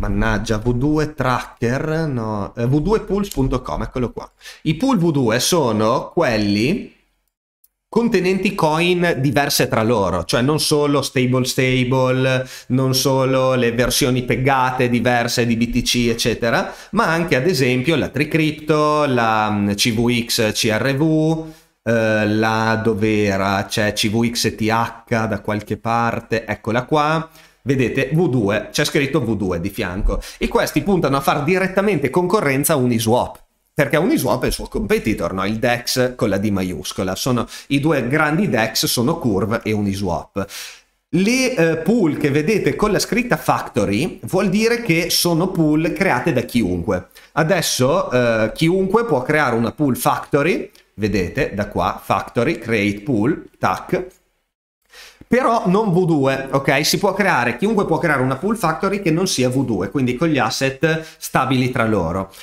A: Mannaggia, V2 Tracker, no, eh, v2pools.com, eccolo qua. I pool V2 sono quelli contenenti coin diverse tra loro, cioè non solo stable stable, non solo le versioni peggate diverse di BTC eccetera, ma anche ad esempio la Tricrypto, la mm, CVX CRV, eh, la dov'era, c'è cioè CVXTH da qualche parte, eccola qua, Vedete V2, c'è scritto V2 di fianco e questi puntano a far direttamente concorrenza a Uniswap perché Uniswap è il suo competitor, no? il DEX con la D maiuscola. Sono, I due grandi DEX sono Curve e Uniswap. Le eh, pool che vedete con la scritta factory vuol dire che sono pool create da chiunque. Adesso eh, chiunque può creare una pool factory, vedete da qua, factory, create pool, tac, però non V2, ok? Si può creare, chiunque può creare una pool factory che non sia V2, quindi con gli asset stabili tra loro.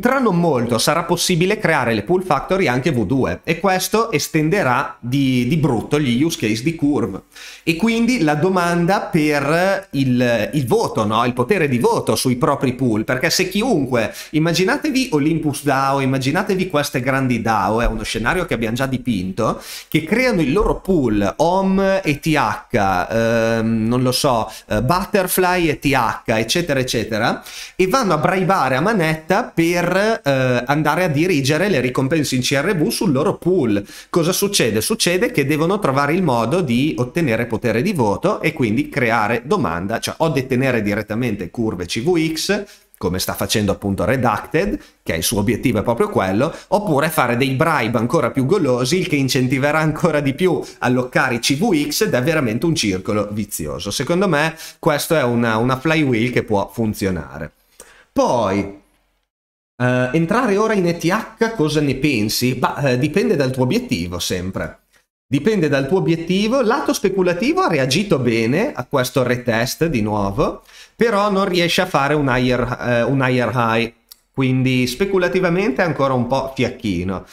A: Tra non molto sarà possibile creare le pool factory anche V2 e questo estenderà di, di brutto gli use case di Curve. E quindi la domanda per il, il voto, no? il potere di voto sui propri pool, perché se chiunque, immaginatevi Olympus DAO, immaginatevi queste grandi DAO, è uno scenario che abbiamo già dipinto, che creano il loro pool OM e TH, ehm, non lo so, eh, Butterfly e TH, eccetera, eccetera, e vanno a braibare a manetta per eh, andare a dirigere le ricompense in CRV sul loro pool. Cosa succede? Succede che devono trovare il modo di ottenere potere di voto e quindi creare domanda, cioè o detenere direttamente curve CVX come sta facendo appunto Redacted, che il suo obiettivo è proprio quello, oppure fare dei bribe ancora più golosi, il che incentiverà ancora di più a loccare i CVX ed è veramente un circolo vizioso. Secondo me questa è una, una flywheel che può funzionare. Poi, Uh, entrare ora in ETH cosa ne pensi? Bah, uh, dipende dal tuo obiettivo sempre. Dipende dal tuo obiettivo. Lato speculativo ha reagito bene a questo retest di nuovo però non riesce a fare un higher, eh, un higher high, quindi speculativamente è ancora un po' fiacchino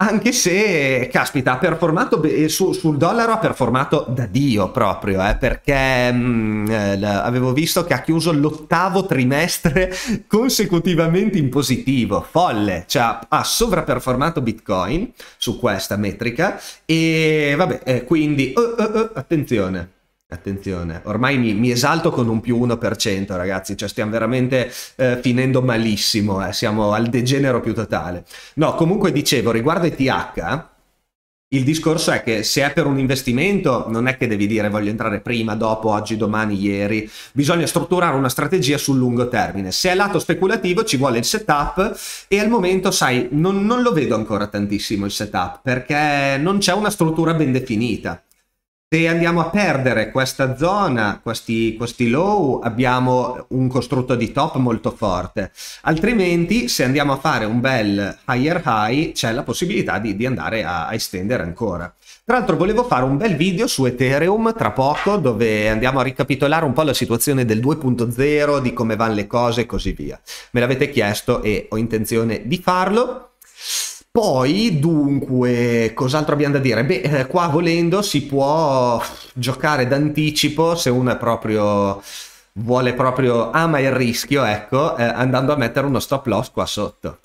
A: anche se, caspita, ha performato eh, su, sul dollaro ha performato da Dio proprio, eh, perché mh, mm, eh, avevo visto che ha chiuso l'ottavo trimestre [LAUGHS] consecutivamente in positivo, folle, cioè ha sovraperformato Bitcoin su questa metrica e vabbè, eh, quindi, oh, oh, oh, attenzione. Attenzione, ormai mi, mi, esalto con un più 1%, ragazzi, cioè stiamo veramente eh, finendo malissimo, eh. siamo al degenero più totale. No, comunque dicevo, riguardo ai TH, il discorso è che se è per un investimento non è che devi dire voglio entrare prima, dopo, oggi, domani, ieri, bisogna strutturare una strategia sul lungo termine. Se è lato speculativo ci vuole il setup e al momento, sai, non, non lo vedo ancora tantissimo il setup perché non c'è una struttura ben definita. Se andiamo a perdere questa zona, questi, questi, low, abbiamo un costrutto di top molto forte. Altrimenti, se andiamo a fare un bel higher high, c'è la possibilità di, di andare a, a, estendere ancora. Tra l'altro volevo fare un bel video su Ethereum tra poco, dove andiamo a ricapitolare un po' la situazione del 2.0, di come vanno le cose e così via. Me l'avete chiesto e ho intenzione di farlo. Poi, dunque, cos'altro abbiamo da dire? Beh, eh, qua volendo si può giocare d'anticipo se uno è proprio vuole proprio ama il rischio, ecco, eh, andando a mettere uno stop loss qua sotto.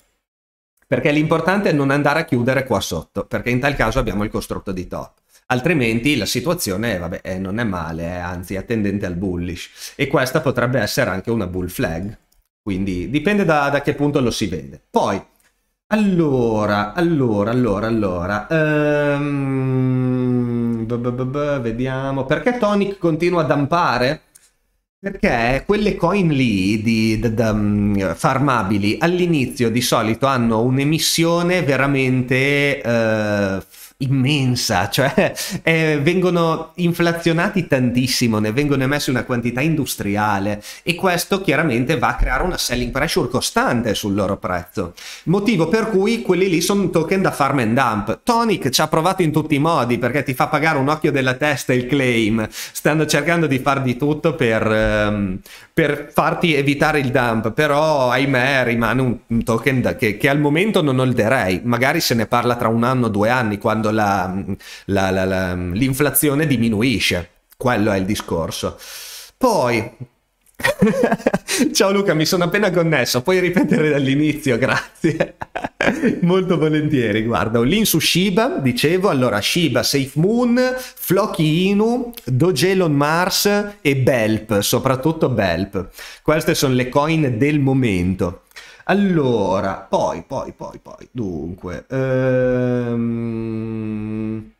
A: Perché l'importante è non andare a chiudere qua sotto, perché in tal caso abbiamo il costrutto di top. Altrimenti la situazione vabbè, eh, non è male, eh, anzi è tendente al bullish. E questa potrebbe essere anche una bull flag. Quindi dipende da, da che punto lo si vede. Poi, allora, allora, allora, allora. Um, b -b -b vediamo. Perché Tonic continua a dampare? Perché quelle coin lì di, di, di farmabili all'inizio di solito hanno un'emissione veramente eh, immensa, cioè [LAUGHS] eh, vengono inflazionati tantissimo, ne vengono emessi una quantità industriale e questo chiaramente va a creare una selling pressure costante sul loro prezzo, motivo per cui quelli lì sono token da farm and dump. Tonic ci ha provato in tutti i modi perché ti fa pagare un occhio della testa il claim, stanno cercando di far di tutto per, ehm, per farti evitare il dump, però ahimè rimane un, un token che, che al momento non holderei, magari se ne parla tra un anno o due anni quando la, la, la, l'inflazione diminuisce. Quello è il discorso. Poi, [LAUGHS] Ciao Luca, mi sono appena connesso, puoi ripetere dall'inizio, grazie. [LAUGHS] Molto volentieri, guarda, link su Shiba, dicevo, allora Shiba, Safe Moon, Floki Inu, Dogelon Mars e Belp, soprattutto Belp. Queste sono le coin del momento. Allora, poi, poi, poi, poi, dunque... Ehm...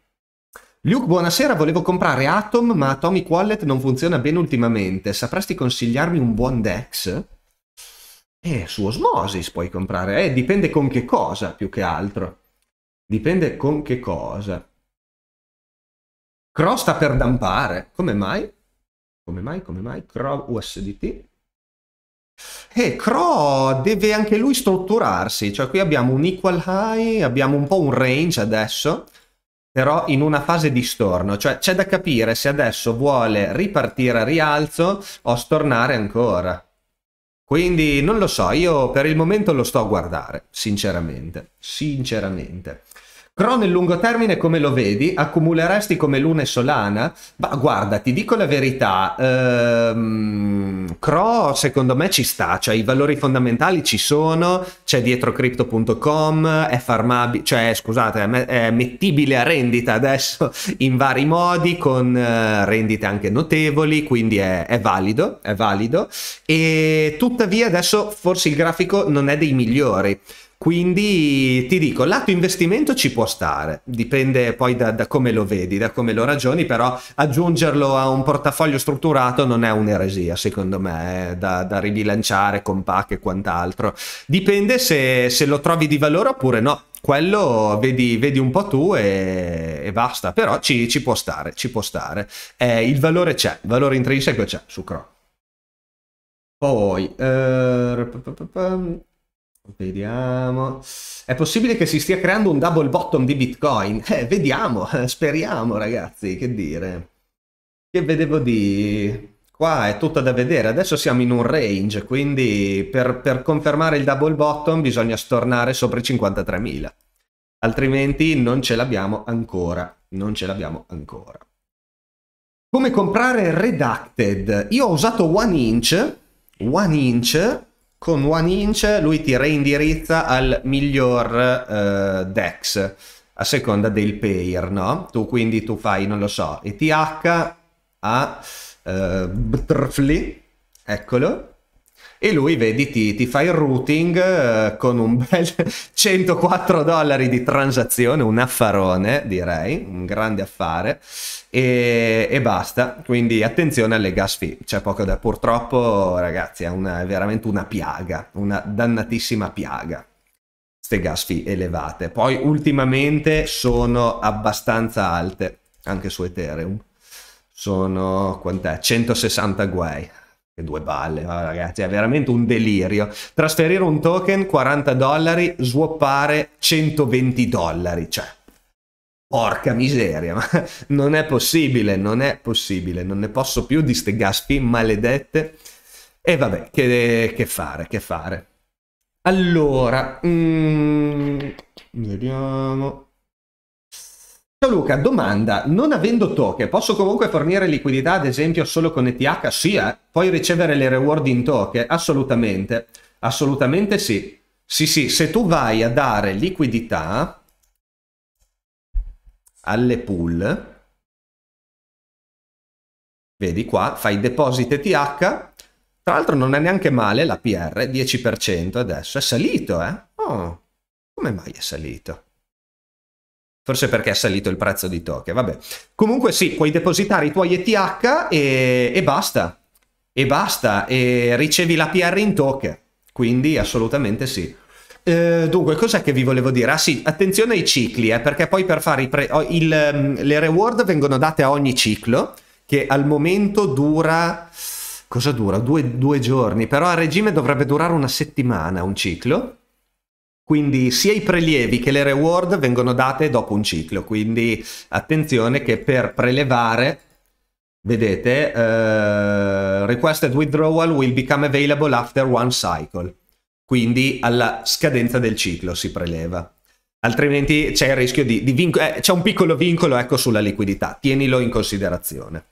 A: Luke, buonasera, volevo comprare Atom, ma Atomic Wallet non funziona bene ultimamente. Sapresti consigliarmi un buon DEX? Eh, su Osmosis puoi comprare. Eh, dipende con che cosa, più che altro. Dipende con che cosa. Crosta per dampare. Come mai? Come mai, come mai? Crow USDT. E eh, Cro deve anche lui strutturarsi, cioè qui abbiamo un equal high, abbiamo un po' un range adesso, però in una fase di storno, cioè c'è da capire se adesso vuole ripartire a rialzo o stornare ancora. Quindi non lo so, io per il momento lo sto a guardare, sinceramente, sinceramente. Però nel lungo termine come lo vedi? Accumuleresti come Luna e Solana? Ma guarda, ti dico la verità, ehm, Cro secondo me ci sta, cioè i valori fondamentali ci sono, c'è dietro crypto.com, è farmabile, cioè scusate, è mettibile a rendita adesso in vari modi, con eh, rendite anche notevoli, quindi è, è valido, è valido. E tuttavia adesso forse il grafico non è dei migliori. Quindi ti dico, lato investimento ci può stare, dipende poi da, da, come lo vedi, da come lo ragioni, però aggiungerlo a un portafoglio strutturato non è un'eresia, secondo me, eh, da, da, ribilanciare con PAC e quant'altro. Dipende se, se, lo trovi di valore oppure no, quello vedi, vedi un po' tu e, e basta, però ci, ci, può stare, ci può stare. Eh, il valore c'è, il valore intrinseco c'è su Cro. Poi... Eh... Vediamo. È possibile che si stia creando un double bottom di Bitcoin? Eh, vediamo, eh, speriamo ragazzi, che dire. Che vedevo di... Qua è tutto da vedere, adesso siamo in un range, quindi per, per confermare il double bottom bisogna stornare sopra i 53.000, altrimenti non ce l'abbiamo ancora, non ce l'abbiamo ancora. Come comprare Redacted? Io ho usato One Inch, One Inch con One Inch lui ti reindirizza al miglior eh, DEX a seconda del payer, no? Tu quindi tu fai, non lo so, ETH a eh, Btrfli, eccolo, e lui vedi ti, ti fa il routing eh, con un bel 104 [LAUGHS] dollari di transazione, un affarone direi, un grande affare e, e basta, quindi attenzione alle gas fee, c'è poco da purtroppo ragazzi è, una, è veramente una piaga, una dannatissima piaga queste gas fee elevate, poi ultimamente sono abbastanza alte anche su Ethereum sono quant'è 160 guai che due balle, ah, ragazzi, è veramente un delirio. Trasferire un token 40 dollari, swappare 120 dollari, cioè. Porca miseria, ma [LAUGHS] non è possibile, non è possibile, non ne posso più di ste gaspi maledette. E vabbè, che, che fare, che fare. Allora, mm, vediamo. Ciao Luca, domanda, non avendo token, posso comunque fornire liquidità ad esempio solo con ETH? Sì, eh? puoi ricevere le reward in token? Assolutamente, assolutamente sì. Sì, sì, se tu vai a dare liquidità alle pool, vedi qua, fai deposit ETH, tra l'altro non è neanche male la PR, 10% adesso, è salito, eh? Oh, come mai è salito? Forse perché è salito il prezzo di token, vabbè. Comunque sì, puoi depositare i tuoi ETH e, e basta. E basta, e ricevi la PR in token. Quindi assolutamente sì. Eh, dunque, cos'è che vi volevo dire? Ah sì, attenzione ai cicli, eh, perché poi per fare pre- oh, il, mm, le reward vengono date a ogni ciclo, che al momento dura... Cosa dura? Due, due giorni, però a regime dovrebbe durare una settimana un ciclo quindi sia i prelievi che le reward vengono date dopo un ciclo, quindi attenzione che per prelevare, vedete, uh, requested withdrawal will become available after one cycle, quindi alla scadenza del ciclo si preleva. Altrimenti c'è il rischio di, di vinco- eh, c'è un piccolo vincolo ecco, sulla liquidità, tienilo in considerazione.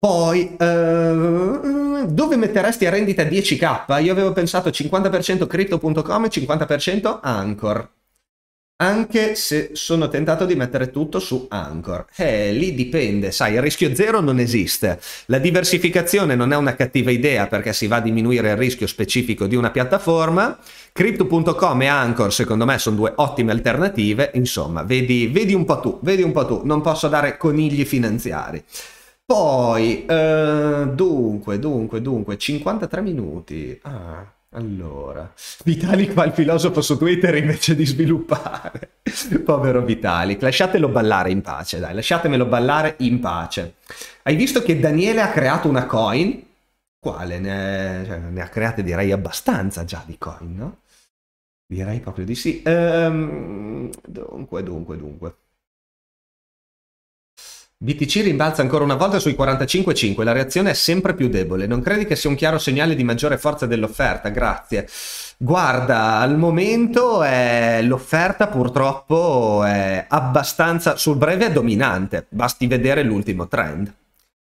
A: Poi, eh, dove metteresti a rendita 10k? Io avevo pensato 50% crypto.com e 50% Anchor. Anche se sono tentato di mettere tutto su Anchor. Eh, lì dipende, sai, il rischio zero non esiste. La diversificazione non è una cattiva idea perché si va a diminuire il rischio specifico di una piattaforma. Crypto.com e Anchor, secondo me, sono due ottime alternative. Insomma, vedi, vedi un po' tu, vedi un po' tu. Non posso dare conigli finanziari. Poi, uh, dunque, dunque, dunque, 53 minuti. Ah, allora. Vitalik fa il filosofo su Twitter invece di sviluppare. [LAUGHS] Povero Vitalik, lasciatelo ballare in pace, dai, lasciatemelo ballare in pace. Hai visto che Daniele ha creato una coin? Quale? Ne, cioè, ne ha create direi abbastanza già di coin, no? Direi proprio di sì. Um, dunque, dunque, dunque. BTC rimbalza ancora una volta sui 45,5, la reazione è sempre più debole. Non credi che sia un chiaro segnale di maggiore forza dell'offerta? Grazie. Guarda, al momento è... Eh, l'offerta purtroppo è abbastanza sul breve è dominante, basti vedere l'ultimo trend.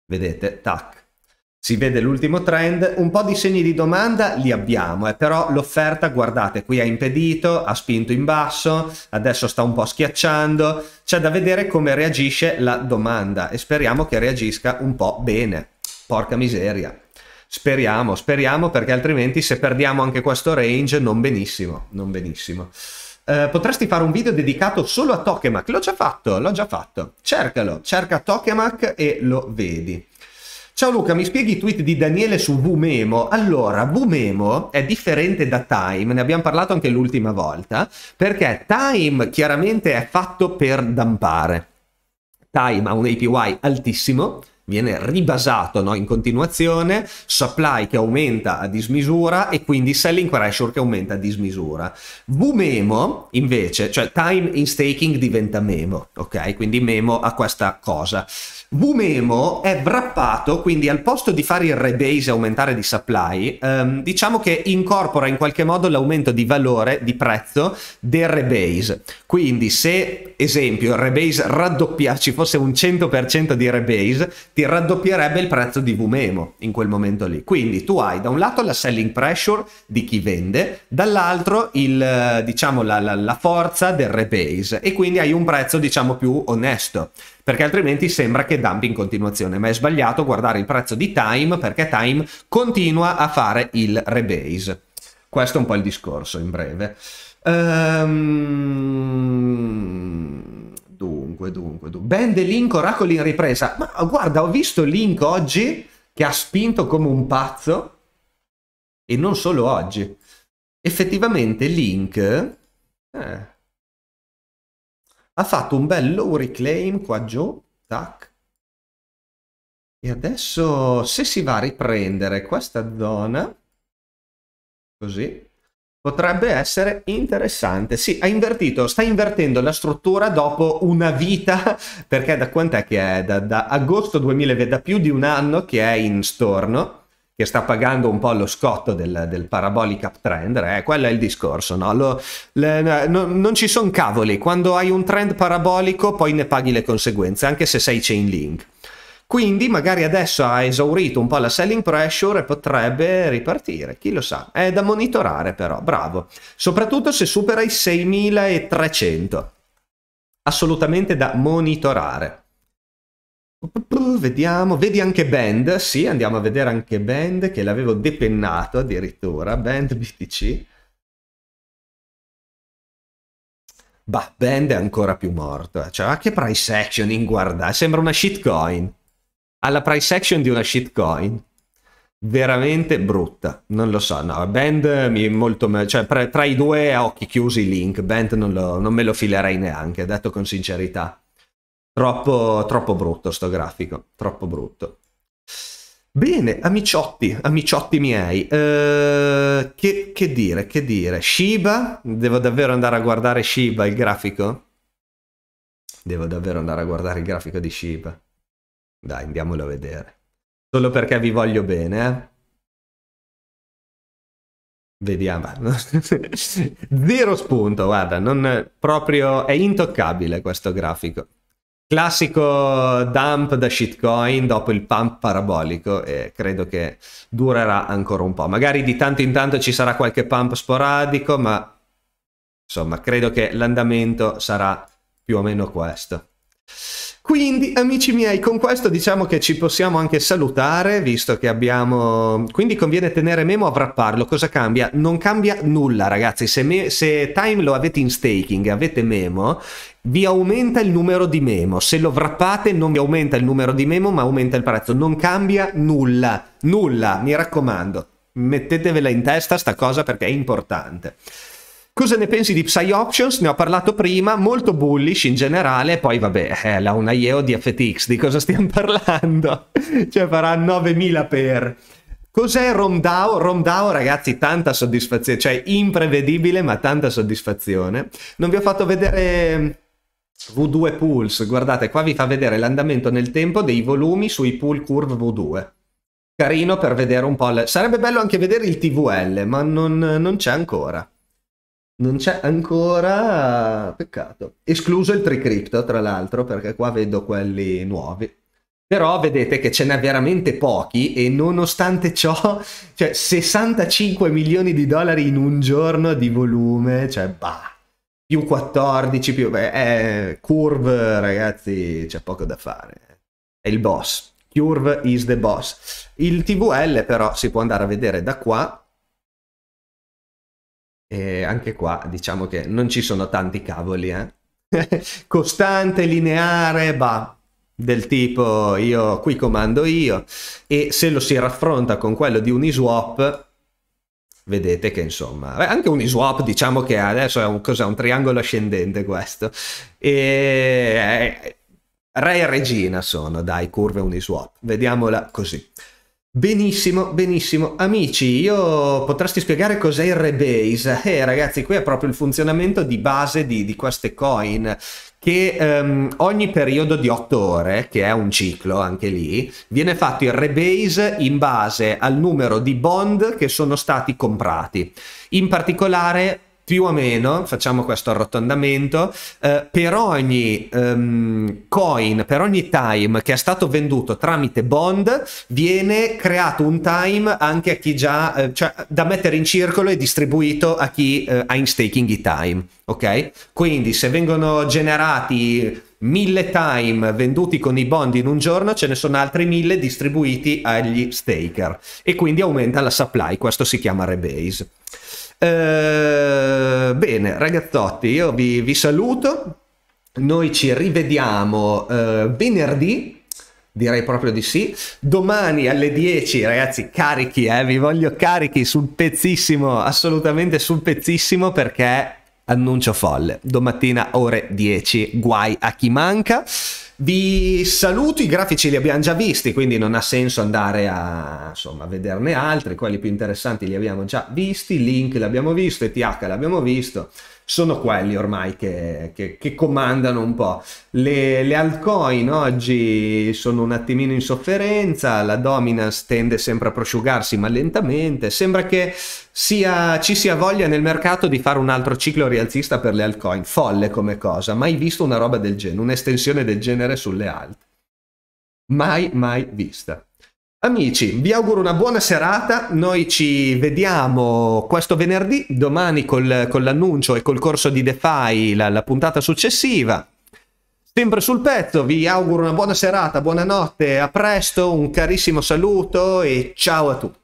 A: Vedete, tac, si vede l'ultimo trend, un po' di segni di domanda li abbiamo, eh, però l'offerta, guardate, qui ha impedito, ha spinto in basso, adesso sta un po' schiacciando, c'è da vedere come reagisce la domanda e speriamo che reagisca un po' bene. Porca miseria. Speriamo, speriamo perché altrimenti se perdiamo anche questo range non benissimo, non benissimo. Eh, potresti fare un video dedicato solo a Tokemak, l'ho già fatto, l'ho già fatto. Cercalo, cerca Tokemak e lo vedi. Ciao Luca, mi spieghi i tweet di Daniele su Vumemo? Allora, Vumemo è differente da Time, ne abbiamo parlato anche l'ultima volta, perché Time chiaramente è fatto per dampare. Time ha un APY altissimo, viene ribasato no? in continuazione, supply che aumenta a dismisura e quindi selling pressure che aumenta a dismisura. VMemo invece, cioè time in staking diventa memo, ok? Quindi memo ha questa cosa. Bumemo è wrappato, quindi al posto di fare il rebase e aumentare di supply, ehm, diciamo che incorpora in qualche modo l'aumento di valore, di prezzo del rebase. Quindi se, esempio, il rebase raddoppia, ci fosse un 100% di rebase, ti raddoppierebbe il prezzo di Bumemo in quel momento lì. Quindi tu hai da un lato la selling pressure di chi vende, dall'altro il, diciamo, la, la, la forza del rebase e quindi hai un prezzo diciamo più onesto perché altrimenti sembra che dumpi in continuazione, ma è sbagliato guardare il prezzo di Time perché Time continua a fare il rebase. Questo è un po' il discorso in breve. Um... Dunque, dunque, dunque. Ben De Link, Oracoli in ripresa. Ma guarda, ho visto Link oggi che ha spinto come un pazzo e non solo oggi. Effettivamente Link... Eh ha fatto un bel low reclaim qua giù, tac. E adesso se si va a riprendere questa zona, così, potrebbe essere interessante. Sì, ha invertito, sta invertendo la struttura dopo una vita, [LAUGHS] perché da quant'è che è? Da, da agosto 2020, da più di un anno che è in storno che sta pagando un po' lo scotto del, del parabolic uptrend, eh, quello è il discorso, no? Lo, le, no non ci sono cavoli, quando hai un trend parabolico poi ne paghi le conseguenze, anche se sei chain link. Quindi magari adesso ha esaurito un po' la selling pressure e potrebbe ripartire, chi lo sa. È da monitorare però, bravo. Soprattutto se supera i 6300. Assolutamente da monitorare. Vediamo, vedi anche Band, sì, andiamo a vedere anche Band che l'avevo depennato addirittura, Band BTC. Bah, Band è ancora più morto, eh. cioè ma che price action in guarda, sembra una shitcoin. Alla price action di una shitcoin. Veramente brutta, non lo so, no, Band mi è molto, cioè tra, i due a occhi chiusi link, Band non, lo, non me lo filerei neanche, detto con sincerità. Troppo, troppo brutto sto grafico, troppo brutto. Bene, amiciotti, amiciotti miei, eh, che, che, dire, che dire, Shiba, devo davvero andare a guardare Shiba il grafico? Devo davvero andare a guardare il grafico di Shiba. Dai, andiamolo a vedere. Solo perché vi voglio bene, eh? Vediamo. [LAUGHS] Zero spunto, guarda, non proprio è intoccabile questo grafico. Classico dump da shitcoin dopo il pump parabolico e credo che durerà ancora un po'. Magari di tanto in tanto ci sarà qualche pump sporadico, ma insomma credo che l'andamento sarà più o meno questo. Quindi, amici miei, con questo diciamo che ci possiamo anche salutare, visto che abbiamo... Quindi conviene tenere Memo a wrapparlo. Cosa cambia? Non cambia nulla, ragazzi. Se, me... Se Time lo avete in staking, avete Memo, vi aumenta il numero di memo. Se lo wrappate non vi aumenta il numero di memo, ma aumenta il prezzo. Non cambia nulla, nulla, mi raccomando. Mettetevela in testa sta cosa perché è importante. Cosa ne pensi di Psy Options? Ne ho parlato prima, molto bullish in generale, poi vabbè, eh, la una IEO di FTX, di cosa stiamo [LAUGHS] parlando? cioè farà 9000 per... Cos'è Romdao? Romdao, ragazzi, tanta soddisfazione, cioè imprevedibile, ma tanta soddisfazione. Non vi ho fatto vedere mm, V2 Pools, guardate, qua vi fa vedere l'andamento nel tempo dei volumi sui pool curve V2. Carino per vedere un po'. Le... Sarebbe bello anche vedere il TVL, ma non, non c'è ancora. Non c'è ancora, peccato. Escluso il Tricrypto, tra l'altro, perché qua vedo quelli nuovi. Però vedete che ce n'è veramente pochi e nonostante ciò, [LAUGHS] cioè 65 milioni di dollari in un giorno di volume, cioè bah, più 14, più... Beh, eh, curve, ragazzi, c'è poco da fare. È il boss. Curve is the boss. Il TVL però si può andare a vedere da qua e anche qua diciamo che non ci sono tanti cavoli, eh? [LAUGHS] costante, lineare, bah, del tipo io qui comando io e se lo si raffronta con quello di Uniswap vedete che insomma anche Uniswap diciamo che adesso è un, cos'è, un triangolo ascendente questo e eh, re e regina sono dai curve Uniswap vediamola così Benissimo, benissimo. Amici, io potresti spiegare cos'è il rebase? Eh ragazzi, qui è proprio il funzionamento di base di, di queste coin che ehm, ogni periodo di 8 ore, che è un ciclo anche lì, viene fatto il rebase in base al numero di bond che sono stati comprati. In particolare più o meno, facciamo questo arrotondamento, eh, per ogni um, coin, per ogni time che è stato venduto tramite bond, viene creato un time anche a chi già, eh, cioè da mettere in circolo e distribuito a chi eh, ha in staking i time, ok? Quindi se vengono generati mille time venduti con i bond in un giorno, ce ne sono altri mille distribuiti agli staker e quindi aumenta la supply, questo si chiama rebase. Eh, bene, ragazzotti, io vi, vi, saluto. Noi ci rivediamo eh, venerdì. Direi proprio di sì. Domani alle 10, ragazzi, carichi, eh, vi voglio carichi sul pezzissimo, assolutamente sul pezzissimo perché annuncio folle. Domattina ore 10, guai a chi manca. Vi saluto, i grafici li abbiamo già visti, quindi non ha senso andare a insomma, vederne altri, quelli più interessanti li abbiamo già visti, Link l'abbiamo visto, ETH l'abbiamo visto sono quelli ormai che, che, che comandano un po'. Le, le, altcoin oggi sono un attimino in sofferenza, la dominance tende sempre a prosciugarsi ma lentamente, sembra che sia, ci sia voglia nel mercato di fare un altro ciclo rialzista per le altcoin, folle come cosa, mai visto una roba del genere, un'estensione del genere sulle alt. Mai, mai vista. Amici, vi auguro una buona serata, noi ci vediamo questo venerdì, domani col, con l'annuncio e col corso di DeFi, la, la puntata successiva. Sempre sul pezzo, vi auguro una buona serata, buonanotte, a presto, un carissimo saluto e ciao a tutti.